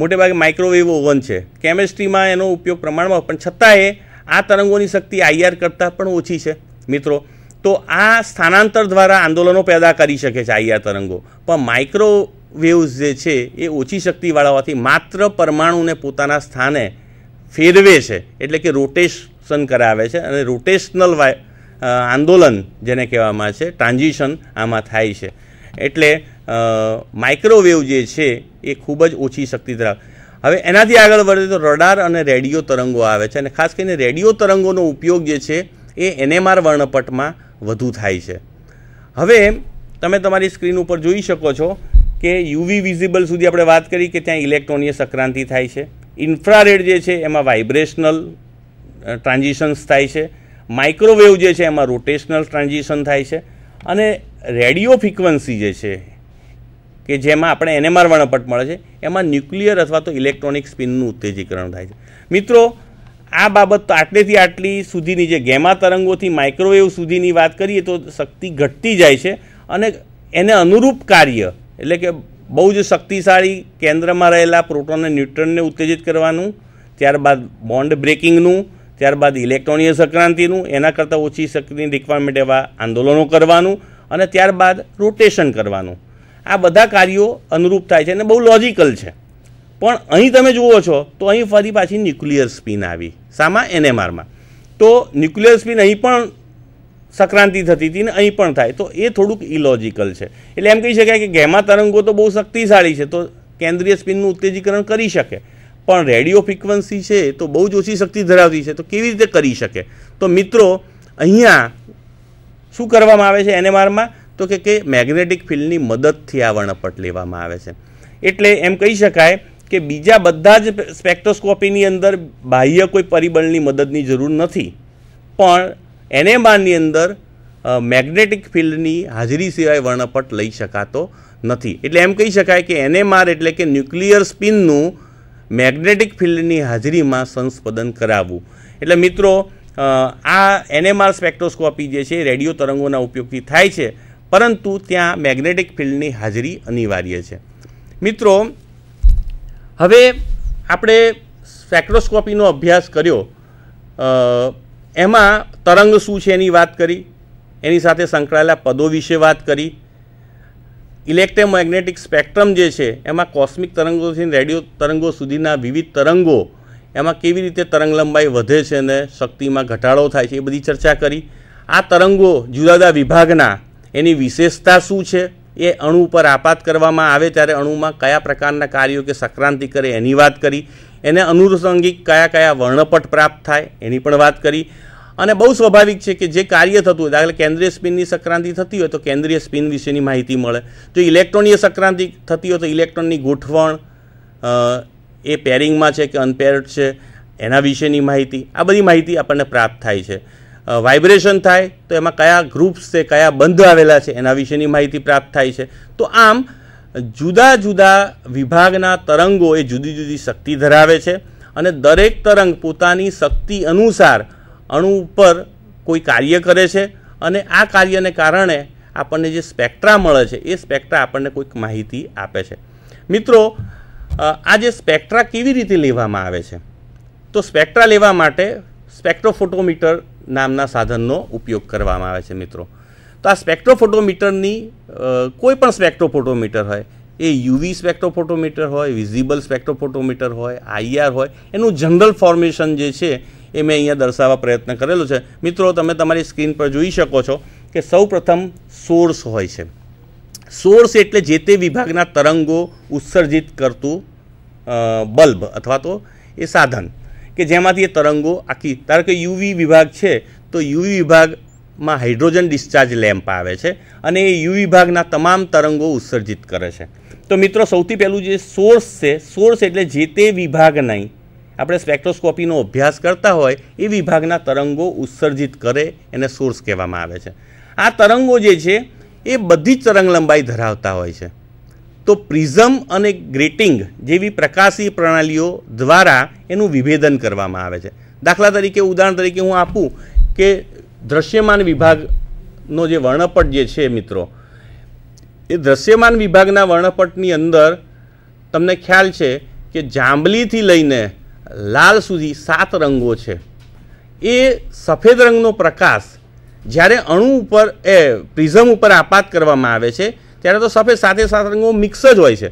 મોટેભાગે માઇક્રોવેવ ઓવન છે કેમેસ્ટ્રીમાં એનો ઉપયોગ પ્રમાણમાં પણ છતાંય આ તરંગોની શક્તિ આઈઆર કરતાં પણ ઓછી છે મિત્રો તો આ સ્થાનાંતર દ્વારા આંદોલનો પેદા કરી શકે છે આઈઆર તરંગો પણ માઇક્રોવેવ્સ જે છે એ ઓછી શક્તિવાળા હોવાથી માત્ર પરમાણુને પોતાના સ્થાને ફેરવે છે એટલે કે રોટેશન કરાવે છે અને રોટેશનલ વાય આંદોલન જેને કહેવામાં છે ટ્રાન્ઝિશન આમાં થાય છે એટલે માઇક્રોવેવ જે છે એ ખૂબ જ ઓછી શક્તિ ધરાવે હવે એનાથી આગળ વધે તો રડાર અને રેડિયો તરંગો આવે છે અને ખાસ કરીને રેડિયો તરંગોનો ઉપયોગ જે છે એ એનએમઆર વર્ણપટમાં વધુ થાય છે હવે તમે તમારી સ્ક્રીન ઉપર જોઈ શકો છો કે યુવી વિઝિબલ સુધી આપણે વાત કરી કે ત્યાં ઇલેક્ટ્રોનીય સંક્રાંતિ થાય છે ઇન્ફ્રારેડ જે છે એમાં વાઇબ્રેશનલ ટ્રાન્ઝિશન્સ થાય છે માઇક્રોવેવ જે છે એમાં રોટેશનલ ટ્રાન્ઝિશન થાય છે અને રેડિયો ફ્રિકવન્સી જે છે કે જેમાં આપણે એનએમઆર વણપટ મળે છે એમાં ન્યુક્લિયર અથવા તો ઇલેક્ટ્રોનિક સ્પિનનું ઉત્તેજીકરણ થાય છે મિત્રો આ બાબત તો આટલેથી આટલી સુધીની જે ગેમા તરંગોથી માઇક્રોવેવ સુધીની વાત કરીએ તો શક્તિ ઘટતી જાય છે અને એને અનુરૂપ કાર્ય એટલે કે બહુ જ શક્તિશાળી કેન્દ્રમાં રહેલા પ્રોટોન અને ન્યુટ્રનને ઉત્તેજિત કરવાનું ત્યારબાદ બોન્ડ બ્રેકિંગનું ત્યારબાદ ઇલેક્ટ્રોનિય સંક્રાંતિનું એના કરતાં ઓછી શક્તિની રિક્વાયરમેન્ટ એવા આંદોલનો કરવાનું અને ત્યારબાદ રોટેશન કરવાનું આ બધા કાર્યો અનુરૂપ થાય છે અને બહુ લોજિકલ છે પણ અહીં તમે જુઓ છો તો અહીં ફરી પાછી ન્યુક્લિયર સ્પિન આવી સામાં એનએમઆરમાં તો ન્યુક્લિયર સ્પિન અહીં પણ સંક્રાંતિ થતી હતી ને અહીં પણ થાય તો એ થોડુંક ઇલોજિકલ છે એટલે એમ કહી શકાય કે ગેમા તરંગો તો બહુ શક્તિશાળી છે તો કેન્દ્રીય સ્પિનનું ઉત્તેજીકરણ કરી શકે પણ રેડિયો ફ્રિકવન્સી છે તો બહુ જ ઓછી શક્તિ ધરાવતી છે તો કેવી રીતે કરી શકે તો મિત્રો અહીંયા શું કરવામાં આવે છે એનએમઆરમાં તો કે કે મેગ્નેટિક ફિલ્ડની મદદથી આ વર્ણપટ લેવામાં આવે છે એટલે એમ કહી શકાય કે બીજા બધા જ સ્પેક્ટ્રોસ્કોપીની અંદર બાહ્ય કોઈ પરિબળની મદદની જરૂર નથી પણ એનેમાની અંદર મેગ્નેટિક ફિલ્ડની હાજરી સિવાય વર્ણપટ લઈ શકાતો નથી એટલે એમ કહી શકાય કે એનેમાર એટલે કે ન્યુક્લિયર સ્પિનનું મેગ્નેટિક ફિલ્ડની હાજરીમાં સંસ્પદન કરાવવું એટલે મિત્રો આ એનએમઆર સ્પેક્ટ્રોસ્કોપી જે છે રેડિયો તરંગોના ઉપયોગથી થાય છે પરંતુ ત્યાં મેગ્નેટિક ફિલ્ડની હાજરી અનિવાર્ય છે મિત્રો હવે આપણે સ્પેક્ટ્રોસ્કોપીનો અભ્યાસ કર્યો એમાં તરંગ શું છે એની વાત કરી એની સાથે સંકળાયેલા પદો વિશે વાત કરી ઇલેક્ટ્રોમેગ્નેટિક સ્પેક્ટ્રમ જે છે એમાં કોસ્મિક તરંગોથી રેડિયો તરંગો સુધીના વિવિધ તરંગો એમાં કેવી રીતે તરંગલંબાઈ વધે છે અને શક્તિમાં ઘટાડો થાય છે એ બધી ચર્ચા કરી આ તરંગો જુદા જુદા વિભાગના એની વિશેષતા શું છે એ અણુ પર આપાત કરવામાં આવે ત્યારે અણુમાં કયા પ્રકારના કાર્યો કે સંક્રાંતિ કરે એની વાત કરી એને અનુસંગિક કયા કયા વર્ણપટ પ્રાપ્ત થાય એની પણ વાત કરી અને બહુ સ્વાભાવિક છે કે જે કાર્ય થતું હોય દાખલા કેન્દ્રીય સ્પિનની સંક્રાંતિ થતી હોય તો કેન્દ્રીય સ્પિન વિશેની માહિતી મળે જો ઇલેક્ટ્રોનીય સંક્રાંતિ થતી હોય તો ઇલેક્ટ્રોનની ગોઠવણ એ પેરિંગમાં છે કે અનપેર્ડ છે એના વિશેની માહિતી આ બધી માહિતી આપણને પ્રાપ્ત થાય છે વાઇબ્રેશન થાય તો એમાં કયા ગ્રુપ્સ છે કયા બંધ આવેલા છે એના વિશેની માહિતી પ્રાપ્ત થાય છે તો આમ જુદા જુદા વિભાગના તરંગો એ જુદી જુદી શક્તિ ધરાવે છે અને દરેક તરંગ પોતાની શક્તિ અનુસાર અણુ ઉપર કોઈ કાર્ય કરે છે અને આ કાર્યને કારણે આપણને જે સ્પેક્ટ્રા મળે છે એ સ્પેક્ટ્રા આપણને કોઈક માહિતી આપે છે મિત્રો આ જે સ્પેક્ટ્રા કેવી રીતે લેવામાં આવે છે તો સ્પેક્ટ્રા લેવા માટે સ્પેક્ટ્રોફોટોમીટર નામના સાધનનો ઉપયોગ કરવામાં આવે છે મિત્રો તો આ સ્પેક્ટ્રોફોટોમીટરની કોઈ પણ સ્પેક્ટ્રોફોટોમીટર હોય એ યુવી સ્પેક્ટ્રોફોટોમીટર હોય વિઝિબલ સ્પેક્ટ્રોફોટોમીટર હોય આઈઆર હોય એનું જનરલ ફોર્મેશન જે છે એ મેં અહીંયા દર્શાવવા પ્રયત્ન કરેલો છે મિત્રો તમે તમારી સ્ક્રીન પર જોઈ શકો છો કે સૌ પ્રથમ સોર્સ હોય છે સોર્સ એટલે જે તે વિભાગના તરંગો ઉત્સર્જિત કરતું બલ્બ અથવા તો એ સાધન કે જેમાંથી એ તરંગો આખી ધારો કે યુવી વિભાગ છે તો યુવી વિભાગમાં હાઇડ્રોજન ડિસ્ચાર્જ લેમ્પ આવે છે અને એ યુવી વિભાગના તમામ તરંગો ઉત્સર્જિત કરે છે તો મિત્રો સૌથી પહેલું જે સોર્સ છે સોર્સ એટલે જે તે વિભાગ નહીં આપણે સ્પેક્ટ્રોસ્કોપીનો અભ્યાસ કરતા હોય એ વિભાગના તરંગો ઉત્સર્જિત કરે એને સોર્સ કહેવામાં આવે છે આ તરંગો જે છે એ બધી જ તરંગ લંબાઈ ધરાવતા હોય છે તો પ્રિઝમ અને ગ્રેટિંગ જેવી પ્રકાશી પ્રણાલીઓ દ્વારા એનું વિભેદન કરવામાં આવે છે દાખલા તરીકે ઉદાહરણ તરીકે હું આપું કે દ્રશ્યમાન વિભાગનો જે વર્ણપટ જે છે મિત્રો એ દ્રશ્યમાન વિભાગના વર્ણપટની અંદર તમને ખ્યાલ છે કે જાંબલીથી લઈને લાલ સુધી સાત રંગો છે એ સફેદ રંગનો પ્રકાશ જ્યારે અણુ ઉપર એ પ્રિઝમ ઉપર આપાત કરવામાં આવે છે ત્યારે તો સફેદ સાથે સાત રંગો મિક્સ જ હોય છે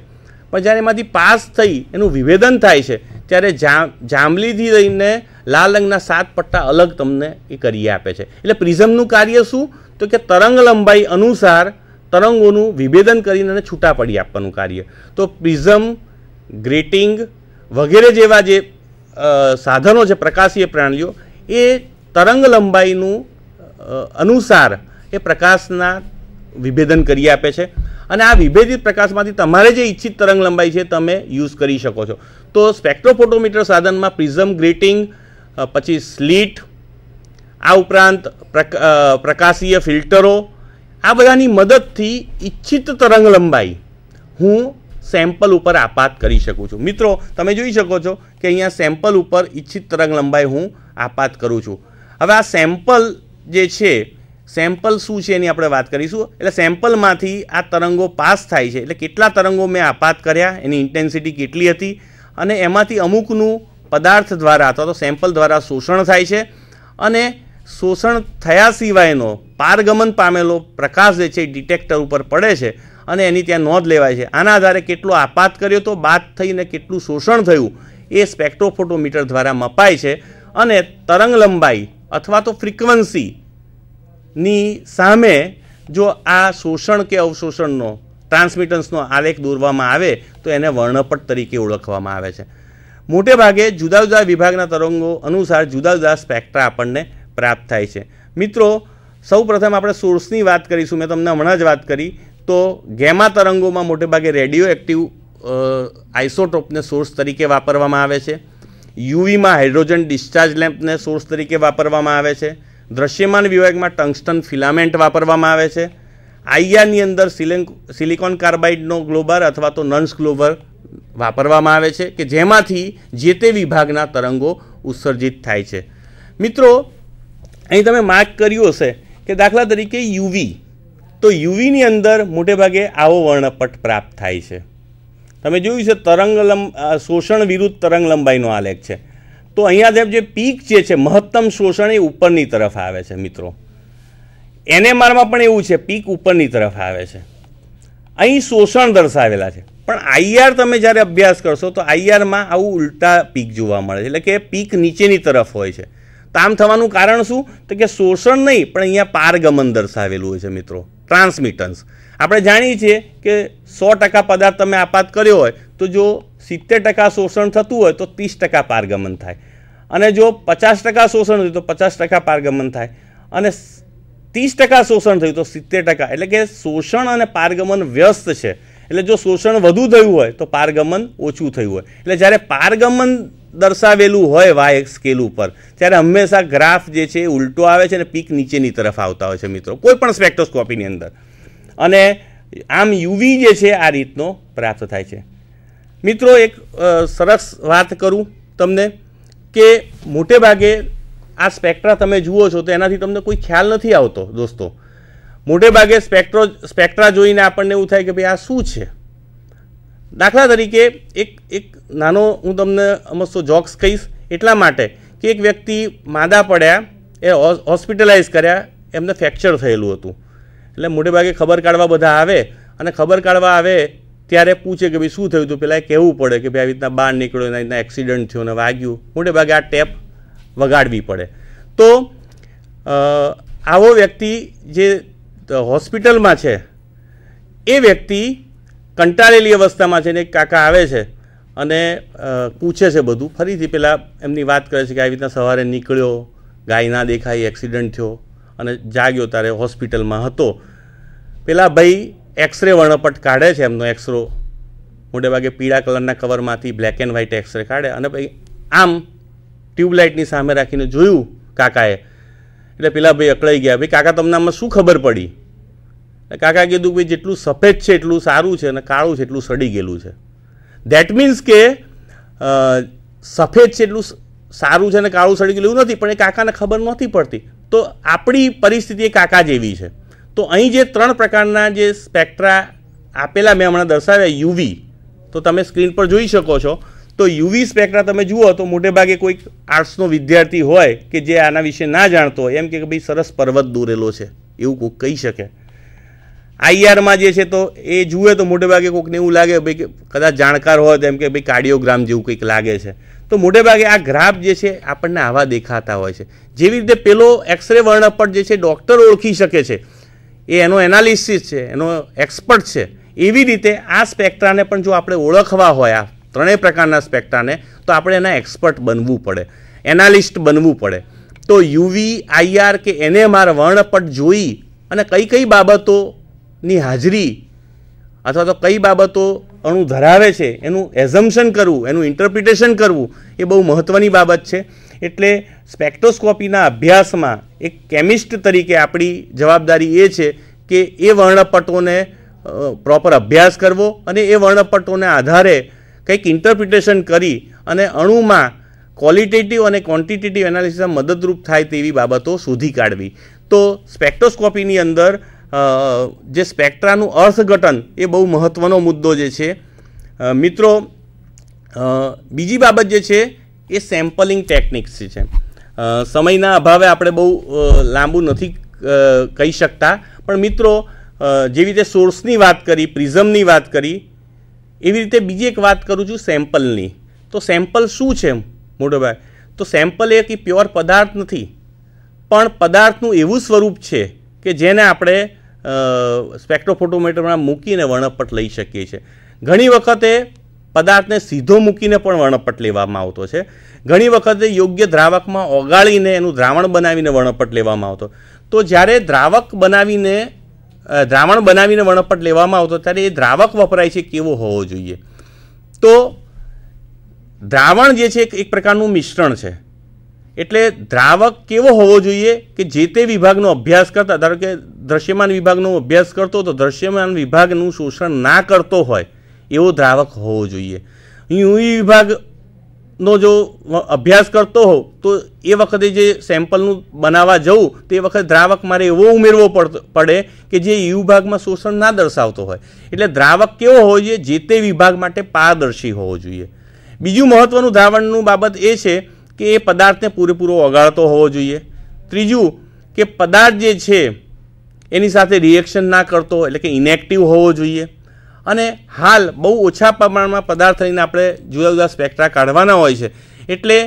પણ જ્યારે એમાંથી પાસ થઈ એનું વિભેદન થાય છે ત્યારે જા જાંબલીથી રહીને લાલ રંગના સાત પટ્ટા અલગ તમને એ કરી આપે છે એટલે પ્રિઝમનું કાર્ય શું તો કે તરંગ લંબાઈ અનુસાર તરંગોનું વિભેદન કરીને એને છૂટા પડી આપવાનું કાર્ય તો પ્રિઝમ ગ્રેટિંગ વગેરે જેવા જે સાધનો છે પ્રકાશીય પ્રાણીઓ એ તરંગ લંબાઈનું અનુસાર એ પ્રકાશના વિભેદન કરી આપે છે અને આ વિભેદિત પ્રકાશમાંથી તમારે જે ઈચ્છિત તરંગ લંબાઈ છે તમે યુઝ કરી શકો છો તો સ્પેક્ટ્રોફોટોમીટર સાધનમાં પ્રિઝમ ગ્રીટિંગ પછી સ્લીટ આ ઉપરાંત પ્રકાશીય ફિલ્ટરો આ બધાની મદદથી ઈચ્છિત તરંગ લંબાઈ હું સેમ્પલ ઉપર આપાત કરી શકું છું મિત્રો તમે જોઈ શકો છો કે અહીંયા સેમ્પલ ઉપર ઈચ્છિત તરંગ લંબાઈ હું આપાત કરું છું હવે આ સેમ્પલ જે છે સેમ્પલ શું છે એની આપણે વાત કરીશું એટલે સેમ્પલમાંથી આ તરંગો પાસ થાય છે એટલે કેટલા તરંગો મેં આપાત કર્યા એની ઇન્ટેન્સિટી કેટલી હતી અને એમાંથી અમુકનું પદાર્થ દ્વારા અથવા તો સેમ્પલ દ્વારા શોષણ થાય છે અને શોષણ થયા સિવાયનો પારગમન પામેલો પ્રકાશ જે છે ડિટેક્ટર ઉપર પડે છે અને એની ત્યાં નોંધ લેવાય છે આના આધારે કેટલો આપાત કર્યો તો બાદ થઈને કેટલું શોષણ થયું એ સ્પેક્ટ્રોફોટોમીટર દ્વારા મપાય છે અને તરંગ લંબાઈ અથવા તો ફ્રિકવન્સી ની સામે જો આ શોષણ કે અવશોષણનો ટ્રાન્સમિટન્સનો આલેખ દોરવામાં આવે તો એને વર્ણપટ તરીકે ઓળખવામાં આવે છે મોટે ભાગે જુદા જુદા વિભાગના તરંગો અનુસાર જુદા જુદા સ્પેક્ટ્રા આપણને પ્રાપ્ત થાય છે મિત્રો સૌ પ્રથમ આપણે સોર્સની વાત કરીશું મેં તમને હમણાં જ વાત કરી તો ગેમા તરંગોમાં મોટેભાગે ભાગે રેડિયો એક્ટિવ આઇસોટોપને સોર્સ તરીકે વાપરવામાં આવે છે યુવીમાં હાઇડ્રોજન ડિસ્ચાર્જ લેમ્પને સોર્સ તરીકે વાપરવામાં આવે છે દ્રશ્યમાન વિભાગમાં ટંગસ્ટન ફિલામેન્ટ વાપરવામાં આવે છે આઈયાની અંદર સિલિકોન કાર્બાઇડનો ગ્લોબર અથવા તો નન્સ ગ્લોબર વાપરવામાં આવે છે કે જેમાંથી જે તે વિભાગના તરંગો ઉત્સર્જિત થાય છે મિત્રો અહીં તમે માર્ક કર્યું હશે કે દાખલા તરીકે યુવી તો યુવીની અંદર મોટેભાગે આવો વર્ણપટ પ્રાપ્ત થાય છે તમે જોયું છે તરંગલંબ શોષણ વિરુદ્ધ તરંગ લંબાઈનો આલેખ છે તો અહીંયા જે પીક જે છે મહત્તમ શોષણ એ ઉપરની તરફ આવે છે મિત્રો એનએમઆરમાં પણ એવું છે પીક ઉપરની તરફ આવે છે અહીં શોષણ દર્શાવેલા છે પણ આઈઆર તમે જ્યારે અભ્યાસ કરશો તો આઈઆરમાં આવું ઉલટા પીક જોવા મળે છે એટલે કે પીક નીચેની તરફ હોય છે તો આમ થવાનું કારણ શું તો કે શોષણ નહીં પણ અહીંયા પારગમન દર્શાવેલું હોય છે મિત્રો ટ્રાન્સમિટન્સ આપણે જાણીએ છીએ કે સો ટકા પદાર્થ તમે આપાત કર્યો હોય તો જો સિત્તેર ટકા શોષણ થતું હોય તો ત્રીસ ટકા પારગમન થાય અને જો પચાસ ટકા શોષણ થયું તો પચાસ ટકા પારગમન થાય અને ત્રીસ ટકા શોષણ થયું તો સિત્તેર ટકા એટલે કે શોષણ અને પારગમન વ્યસ્ત છે એટલે જો શોષણ વધુ થયું હોય તો પારગમન ઓછું થયું હોય એટલે જ્યારે પારગમન દર્શાવેલું હોય વાય સ્કેલ ઉપર ત્યારે હંમેશા ગ્રાફ જે છે એ ઉલટો આવે છે અને પીક નીચેની તરફ આવતા હોય છે મિત્રો કોઈ પણ સ્પેક્ટ્રોસ્કોપીની અંદર અને આમ યુવી જે છે આ રીતનો પ્રાપ્ત થાય છે મિત્રો એક સરસ વાત કરું તમને કે મોટે ભાગે આ સ્પેક્ટ્રા તમે જુઓ છો તો એનાથી તમને કોઈ ખ્યાલ નથી આવતો દોસ્તો મોટે ભાગે સ્પેક્ટ્રો સ્પેક્ટ્રા જોઈને આપણને એવું થાય કે ભાઈ આ શું છે દાખલા તરીકે એક એક નાનો હું તમને અમસ્તો જોક્સ કહીશ એટલા માટે કે એક વ્યક્તિ માદા પડ્યા એ હોસ્પિટલાઇઝ કર્યા એમને ફ્રેક્ચર થયેલું હતું એટલે મોટે ભાગે ખબર કાઢવા બધા આવે અને ખબર કાઢવા આવે ત્યારે પૂછે કે ભાઈ શું થયું હતું પેલા કહેવું પડે કે ભાઈ આવી રીતના બહાર નીકળ્યો એના રીતના એક્સિડન્ટ થયો ને વાગ્યું મોટે ભાગે આ ટેપ વગાડવી પડે તો આવો વ્યક્તિ જે હોસ્પિટલમાં છે એ વ્યક્તિ કંટાળેલી અવસ્થામાં છે ને કાકા આવે છે અને પૂછે છે બધું ફરીથી પહેલાં એમની વાત કરે છે કે આવી રીતના સવારે નીકળ્યો ગાય ના દેખાય એક્સિડન્ટ થયો અને જાગ્યો ત્યારે હોસ્પિટલમાં હતો પેલા ભાઈ એક્સરે વર્ણપટ કાઢે છે એમનો એક્સરો મોટે ભાગે પીળા કલરના કવરમાંથી બ્લેક એન્ડ વ્હાઇટ એક્સરે કાઢે અને ભાઈ આમ ટ્યુબલાઇટની સામે રાખીને જોયું કાકાએ એટલે પેલા ભાઈ અકળાઈ ગયા ભાઈ કાકા તમને આમાં શું ખબર પડી કાકા કીધું ભાઈ જેટલું સફેદ છે એટલું સારું છે અને કાળું છે એટલું સડી ગયેલું છે દેટ મીન્સ કે સફેદ છે એટલું સારું છે અને કાળું સડી ગયેલું નથી પણ એ કાકાને ખબર નહોતી પડતી તો આપણી પરિસ્થિતિ એ કાકા જેવી છે તો અહીં જે ત્રણ પ્રકારના જે સ્પેક્ટ્રા આપેલા મેં હમણાં દર્શાવ્યા યુવી તો તમે સ્ક્રીન પર જોઈ શકો છો તો યુવી સ્પેક્ટ્રા તમે જુઓ તો મોટેભાગે કોઈક આર્ટ્સનો વિદ્યાર્થી હોય કે જે આના વિશે ના જાણતો હોય એમ કે ભાઈ સરસ પર્વત દોરેલો છે એવું કોઈક કહી શકે આઈઆરમાં જે છે તો એ જુએ તો મોટેભાગે કોઈકને એવું લાગે ભાઈ કે કદાચ જાણકાર હોય તો એમ કે ભાઈ કાર્ડિયોગ્રામ જેવું કંઈક લાગે છે તો મોટેભાગે આ ગ્રાફ જે છે આપણને આવા દેખાતા હોય છે જેવી રીતે પેલો એક્સરે વર્ણપટ જે છે ડૉક્ટર ઓળખી શકે છે એ એનો એનાલિસિસ છે એનો એક્સપર્ટ છે એવી રીતે આ સ્પેક્ટ્રાને પણ જો આપણે ઓળખવા હોય આ ત્રણેય પ્રકારના સ્પેક્ટ્રાને તો આપણે એના એક્સપર્ટ બનવું પડે એનાલિસ્ટ બનવું પડે તો યુવી આઈઆર કે એને એનએમઆર વર્ણપટ જોઈ અને કઈ કઈ બાબતોની હાજરી અથવા તો કઈ બાબતો અણુ ધરાવે છે એનું એઝમ્પશન કરવું એનું ઇન્ટરપ્રિટેશન કરવું એ બહુ મહત્ત્વની બાબત છે એટલે સ્પેક્ટ્રોસ્કોપીના અભ્યાસમાં એક કેમિસ્ટ તરીકે આપણી જવાબદારી એ છે કે એ વર્ણપટોને પ્રોપર અભ્યાસ કરવો અને એ વર્ણપટોને આધારે કંઈક ઇન્ટરપ્રિટેશન કરી અને અણુમાં ક્વોલિટેટિવ અને ક્વોન્ટિટેટિવ એનાલિસિસમાં મદદરૂપ થાય તેવી બાબતો શોધી કાઢવી તો સ્પેક્ટ્રોસ્કોપીની અંદર જે સ્પેક્ટ્રાનું અર્થઘટન એ બહુ મહત્ત્વનો મુદ્દો જે છે મિત્રો બીજી બાબત જે છે એ સેમ્પલિંગ ટેકનિક્સ છે સમયના અભાવે આપણે બહુ લાંબુ નથી કહી શકતા પણ મિત્રો જેવી રીતે સોર્સની વાત કરી પ્રિઝમની વાત કરી એવી રીતે બીજી એક વાત કરું છું સેમ્પલની તો સેમ્પલ શું છે એમ મોટોભાઈ તો સેમ્પલ એ કે પ્યોર પદાર્થ નથી પણ પદાર્થનું એવું સ્વરૂપ છે કે જેને આપણે સ્પેક્ટ્રોફોટોમીટરમાં મૂકીને વર્ણપટ લઈ શકીએ છીએ ઘણી વખતે પદાર્થને સીધો મૂકીને પણ વર્ણપટ લેવામાં આવતો છે ઘણી વખતે યોગ્ય દ્રાવકમાં ઓગાળીને એનું દ્રાવણ બનાવીને વર્ણપટ લેવામાં આવતો તો જ્યારે દ્રાવક બનાવીને દ્રાવણ બનાવીને વર્ણપટ લેવામાં આવતો ત્યારે એ દ્રાવક વપરાય છે કેવો હોવો જોઈએ તો દ્રાવણ જે છે એક પ્રકારનું મિશ્રણ છે એટલે દ્રાવક કેવો હોવો જોઈએ કે જે તે વિભાગનો અભ્યાસ કરતા ધારો કે દ્રશ્યમાન વિભાગનો અભ્યાસ કરતો તો દૃશ્યમાન વિભાગનું શોષણ ના કરતો હોય એવો દ્રાવક હોવો જોઈએ યુવી વિભાગનો જો અભ્યાસ કરતો હો તો એ વખતે જે સેમ્પલનું બનાવવા જવું તે વખતે દ્રાવક મારે એવો ઉમેરવો પડે કે જે યુ વિભાગમાં શોષણ ના દર્શાવતો હોય એટલે દ્રાવક કેવો હોવો જોઈએ જે તે વિભાગ માટે પારદર્શી હોવો જોઈએ બીજું મહત્ત્વનું દ્રાવણનું બાબત એ છે કે એ પદાર્થને પૂરેપૂરો ઓગાળતો હોવો જોઈએ ત્રીજું કે પદાર્થ જે છે એની સાથે રિએક્શન ના કરતો એટલે કે ઇનેક્ટિવ હોવો જોઈએ અને હાલ બહુ ઓછા પ્રમાણમાં પદાર્થ લઈને આપણે જુદા જુદા સ્પેક્ટ્રા કાઢવાના હોય છે એટલે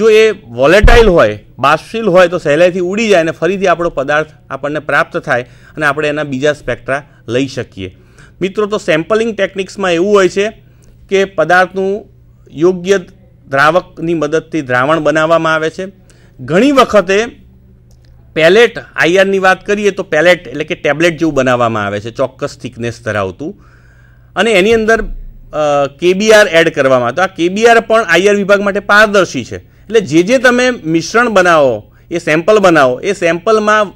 જો એ વોલેટાઇલ હોય બાષ્પશીલ હોય તો સહેલાઈથી ઉડી જાય અને ફરીથી આપણો પદાર્થ આપણને પ્રાપ્ત થાય અને આપણે એના બીજા સ્પેક્ટ્રા લઈ શકીએ મિત્રો તો સેમ્પલિંગ ટેકનિક્સમાં એવું હોય છે કે પદાર્થનું યોગ્ય દ્રાવકની મદદથી દ્રાવણ બનાવવામાં આવે છે ઘણી વખતે પેલેટ આઈઆરની વાત કરીએ તો પેલેટ એટલે કે ટેબ્લેટ જેવું બનાવવામાં આવે છે ચોક્કસ થિકનેસ ધરાવતું અને એની અંદર કેબીઆર એડ કરવામાં તો આ કેબીઆર પણ આઈઆર વિભાગ માટે પારદર્શી છે એટલે જે જે તમે મિશ્રણ બનાવો એ સેમ્પલ બનાવો એ સેમ્પલમાં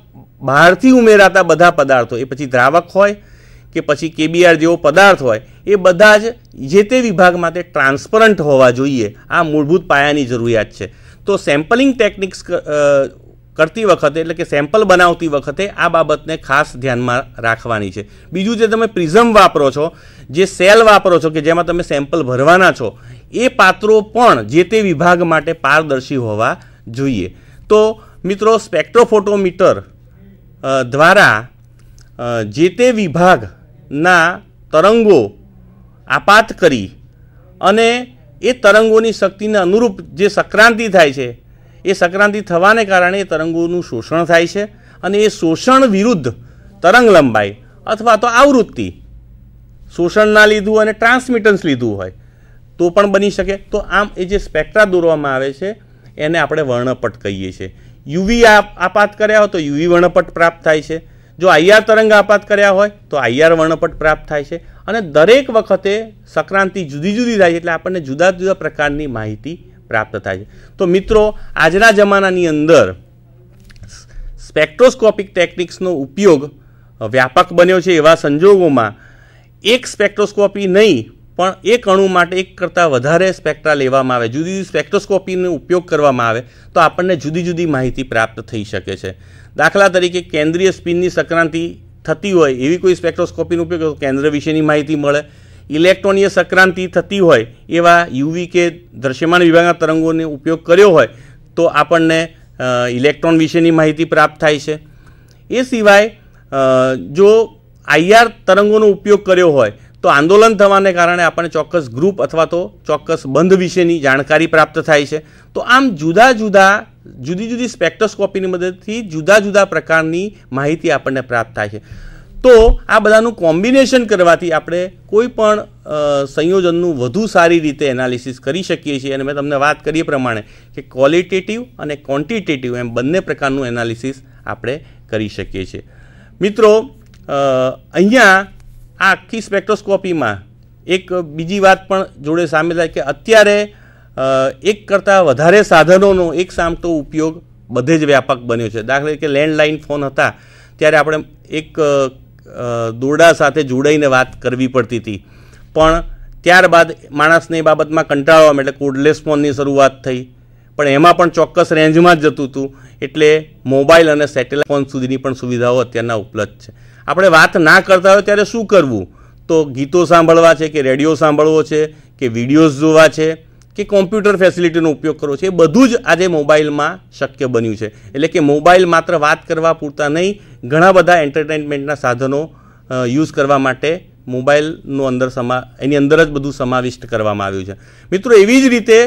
બહારથી ઉમેરાતા બધા પદાર્થો એ પછી દ્રાવક હોય કે પછી કેબીઆર જેવો પદાર્થ હોય એ બધા જ જે તે વિભાગ માટે ટ્રાન્સપરન્ટ હોવા જોઈએ આ મૂળભૂત પાયાની જરૂરિયાત છે તો સેમ્પલિંગ ટેકનિક્સ કરતી વખતે એટલે કે સેમ્પલ બનાવતી વખતે આ બાબતને ખાસ ધ્યાનમાં રાખવાની છે બીજું જે તમે પ્રિઝમ વાપરો છો જે સેલ વાપરો છો કે જેમાં તમે સેમ્પલ ભરવાના છો એ પાત્રો પણ જે તે વિભાગ માટે પારદર્શી હોવા જોઈએ તો મિત્રો સ્પેક્ટ્રોફોટોમીટર દ્વારા જે તે વિભાગના તરંગો આપાત કરી અને એ તરંગોની શક્તિને અનુરૂપ જે સંક્રાંતિ થાય છે એ સંક્રાંતિ થવાને કારણે તરંગોનું શોષણ થાય છે અને એ શોષણ વિરુદ્ધ તરંગ લંબાઈ અથવા તો આવૃત્તિ શોષણના લીધું અને ટ્રાન્સમિટન્સ લીધું હોય તો પણ બની શકે તો આમ એ જે સ્પેક્ટ્રા દોરવામાં આવે છે એને આપણે વર્ણપટ કહીએ છીએ યુવી આપાત કર્યા હોય તો યુવી વર્ણપટ પ્રાપ્ત થાય છે જો આઈઆર તરંગ આપાત કર્યા હોય તો આઈઆર વર્ણપટ પ્રાપ્ત થાય છે અને દરેક વખતે સંક્રાંતિ જુદી જુદી થાય છે એટલે આપણને જુદા જુદા પ્રકારની માહિતી પ્રાપ્ત થાય છે તો મિત્રો આજના જમાનાની અંદર સ્પેક્ટ્રોસ્કોપિક ટેકનિક્સનો ઉપયોગ વ્યાપક બન્યો છે એવા સંજોગોમાં એક સ્પેક્ટ્રોસ્કોપી નહીં પણ એક અણુ માટે એક કરતાં વધારે સ્પેક્ટ્રા લેવામાં આવે જુદી જુદી સ્પેક્ટ્રોસ્કોપીનો ઉપયોગ કરવામાં આવે તો આપણને જુદી જુદી માહિતી પ્રાપ્ત થઈ શકે છે દાખલા તરીકે કેન્દ્રીય સ્પિનની સંક્રાંતિ થતી હોય એવી કોઈ સ્પેક્ટ્રોસ્કોપીનો ઉપયોગ કેન્દ્ર વિશેની માહિતી મળે ઇલેક્ટ્રોનીય સંક્રાંતિ થતી હોય એવા યુવી કે દ્રશ્યમાન વિભાગના તરંગોનો ઉપયોગ કર્યો હોય તો આપણને ઇલેક્ટ્રોન વિશેની માહિતી પ્રાપ્ત થાય છે એ સિવાય જો આઈઆર તરંગોનો ઉપયોગ કર્યો હોય તો આંદોલન થવાને કારણે આપણને ચોક્કસ ગ્રુપ અથવા તો ચોક્કસ બંધ વિશેની જાણકારી પ્રાપ્ત થાય છે તો આમ જુદા જુદા જુદી જુદી સ્પેક્ટ્રોસ્કોપીની મદદથી જુદા જુદા પ્રકારની માહિતી આપણને પ્રાપ્ત થાય છે તો આ બધાનું કોમ્બિનેશન કરવાથી આપણે કોઈ પણ સંયોજનનું વધુ સારી રીતે એનાલિસિસ કરી શકીએ છીએ અને મેં તમને વાત કરી પ્રમાણે કે ક્વોલિટેટિવ અને ક્વોન્ટિટેટિવ એમ બંને પ્રકારનું એનાલિસિસ આપણે કરી શકીએ છીએ મિત્રો અહીંયા આ આખી સ્પેક્ટ્રોસ્કોપીમાં એક બીજી વાત પણ જોડે સામે થાય કે અત્યારે એક કરતાં વધારે સાધનોનો એક સામતો ઉપયોગ બધે જ વ્યાપક બન્યો છે દાખલા તરીકે લેન્ડલાઇન ફોન હતા ત્યારે આપણે એક દોરડા સાથે જોડાઈને વાત કરવી પડતી હતી પણ ત્યારબાદ માણસને એ બાબતમાં કંટાળવા એટલે કોડલેસ ફોનની શરૂઆત થઈ પણ એમાં પણ ચોક્કસ રેન્જમાં જ જતું હતું એટલે મોબાઈલ અને સેટેલાઇટ ફોન સુધીની પણ સુવિધાઓ અત્યારના ઉપલબ્ધ છે આપણે વાત ના કરતા હોય ત્યારે શું કરવું તો ગીતો સાંભળવા છે કે રેડિયો સાંભળવો છે કે વિડીયોઝ જોવા છે કે કોમ્પ્યુટર ફેસિલિટીનો ઉપયોગ કરો છે એ બધું જ આજે મોબાઈલમાં શક્ય બન્યું છે એટલે કે મોબાઈલ માત્ર વાત કરવા પૂરતા નહીં ઘણા બધા એન્ટરટેનમેન્ટના સાધનો યુઝ કરવા માટે મોબાઈલનો અંદર સમા એની અંદર જ બધું સમાવિષ્ટ કરવામાં આવ્યું છે મિત્રો એવી જ રીતે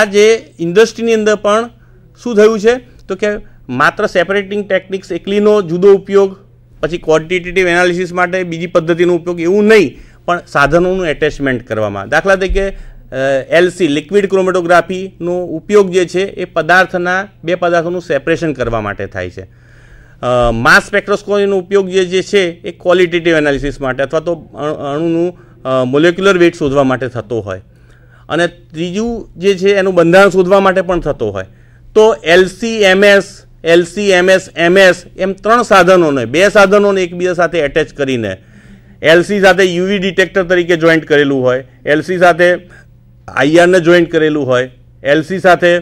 આ જે ઇન્ડસ્ટ્રીની અંદર પણ શું થયું છે તો કે માત્ર સેપરેટિંગ ટેકનિક્સ એકલીનો જુદો ઉપયોગ પછી ક્વોન્ટિટેટિવ એનાલિસિસ માટે બીજી પદ્ધતિનો ઉપયોગ એવું નહીં પણ સાધનોનું એટેચમેન્ટ કરવામાં દાખલા તરીકે એલસી લિક્વિડ ક્રોમેટોગ્રાફીનો ઉપયોગ જે છે એ પદાર્થના બે પદાર્થોનું સેપરેશન કરવા માટે થાય છે માસ સ્પેક્ટ્રોસ્કોપીનો ઉપયોગ જે છે એ ક્વોલિટેટિવ એનાલિસિસ માટે અથવા તો અણુનું મોલેક્યુલર વેઇટ શોધવા માટે થતો હોય અને ત્રીજું જે છે એનું બંધારણ શોધવા માટે પણ થતો હોય તો LC MS LC MS MS એમ ત્રણ સાધનોને બે સાધનોને એકબીજા સાથે એટેચ કરીને એલસી સાથે યુવી ડિટેક્ટર તરીકે જોઈન્ટ કરેલું હોય એલસી સાથે આઈઆરને જોઈન્ટ કરેલું હોય એલસી સાથે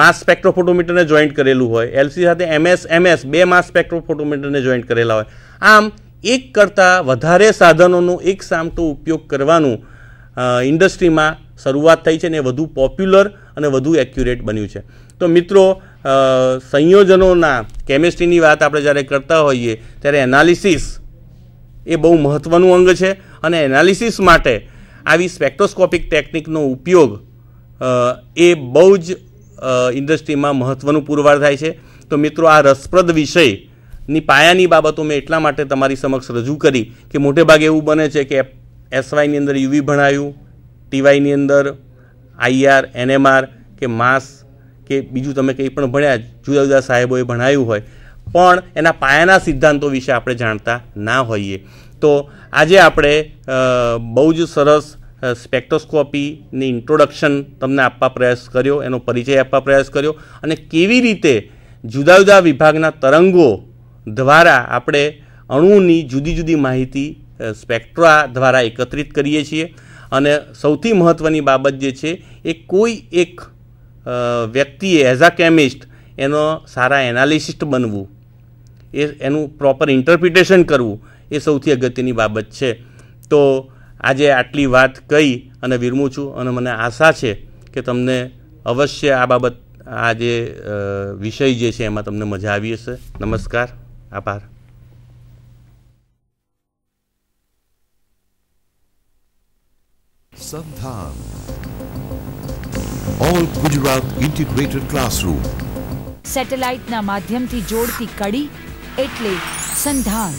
માસ સ્પેક્ટ્રોફોટોમીટરને જોઈન્ટ કરેલું હોય એલસી સાથે એમએસ એમએસ બે માસ સ્પેક્ટ્રોફોટોમીટરને જોઈન્ટ કરેલા હોય આમ એક કરતાં વધારે સાધનોનો એક સામટો ઉપયોગ કરવાનું ઇન્ડસ્ટ્રીમાં શરૂઆત થઈ છે ને વધુ પોપ્યુલર અને વધુ એક્યુરેટ બન્યું છે તો મિત્રો સંયોજનોના કેમિસ્ટ્રીની વાત આપણે જ્યારે કરતા હોઈએ ત્યારે એનાલિસિસ એ બહુ મહત્ત્વનું અંગ છે અને એનાલિસિસ માટે આવી સ્પેક્ટ્રોસ્કોપિક ટેકનિકનો ઉપયોગ એ બહુ જ ઇન્ડસ્ટ્રીમાં મહત્ત્વનું પુરવાર થાય છે તો મિત્રો આ રસપ્રદ વિષયની પાયાની બાબતો મેં એટલા માટે તમારી સમક્ષ રજૂ કરી કે મોટેભાગે એવું બને છે કે એસવાયની અંદર યુવી ભણાયું ટીવાયની અંદર આઈઆર એનએમઆર કે માસ કે બીજું તમે કંઈ પણ ભણ્યા જુદા જુદા સાહેબોએ ભણાયું હોય પણ એના પાયાના સિદ્ધાંતો વિશે આપણે જાણતા ના હોઈએ તો આજે આપણે બહુ જ સરસ સ્પેક્ટ્રોસ્કોપીની ઇન્ટ્રોડક્શન તમને આપવા પ્રયાસ કર્યો એનો પરિચય આપવા પ્રયાસ કર્યો અને કેવી રીતે જુદા જુદા વિભાગના તરંગો દ્વારા આપણે અણુની જુદી જુદી માહિતી સ્પેક્ટ્રા દ્વારા એકત્રિત કરીએ છીએ અને સૌથી મહત્ત્વની બાબત જે છે એ કોઈ એક વ્યક્તિએ એઝ અ કેમિસ્ટ એનો સારા એનાલિસિસ્ટ બનવું એ એનું પ્રોપર ઇન્ટરપ્રિટેશન કરવું એ સૌથી અગત્યની બાબત છે તો આજે આટલી વાત કહી અને વિરમું છું અને મને આશા છે કે તમને અવશ્ય આ બાબત આ જે વિષય જે છે એમાં તમને મજા આવી હશે નમસ્કાર આભાર Sandhan all Gujarat integrated classroom સેટેલાઇટના માધ્યમથી જોડતી કડી એટલે સંધાન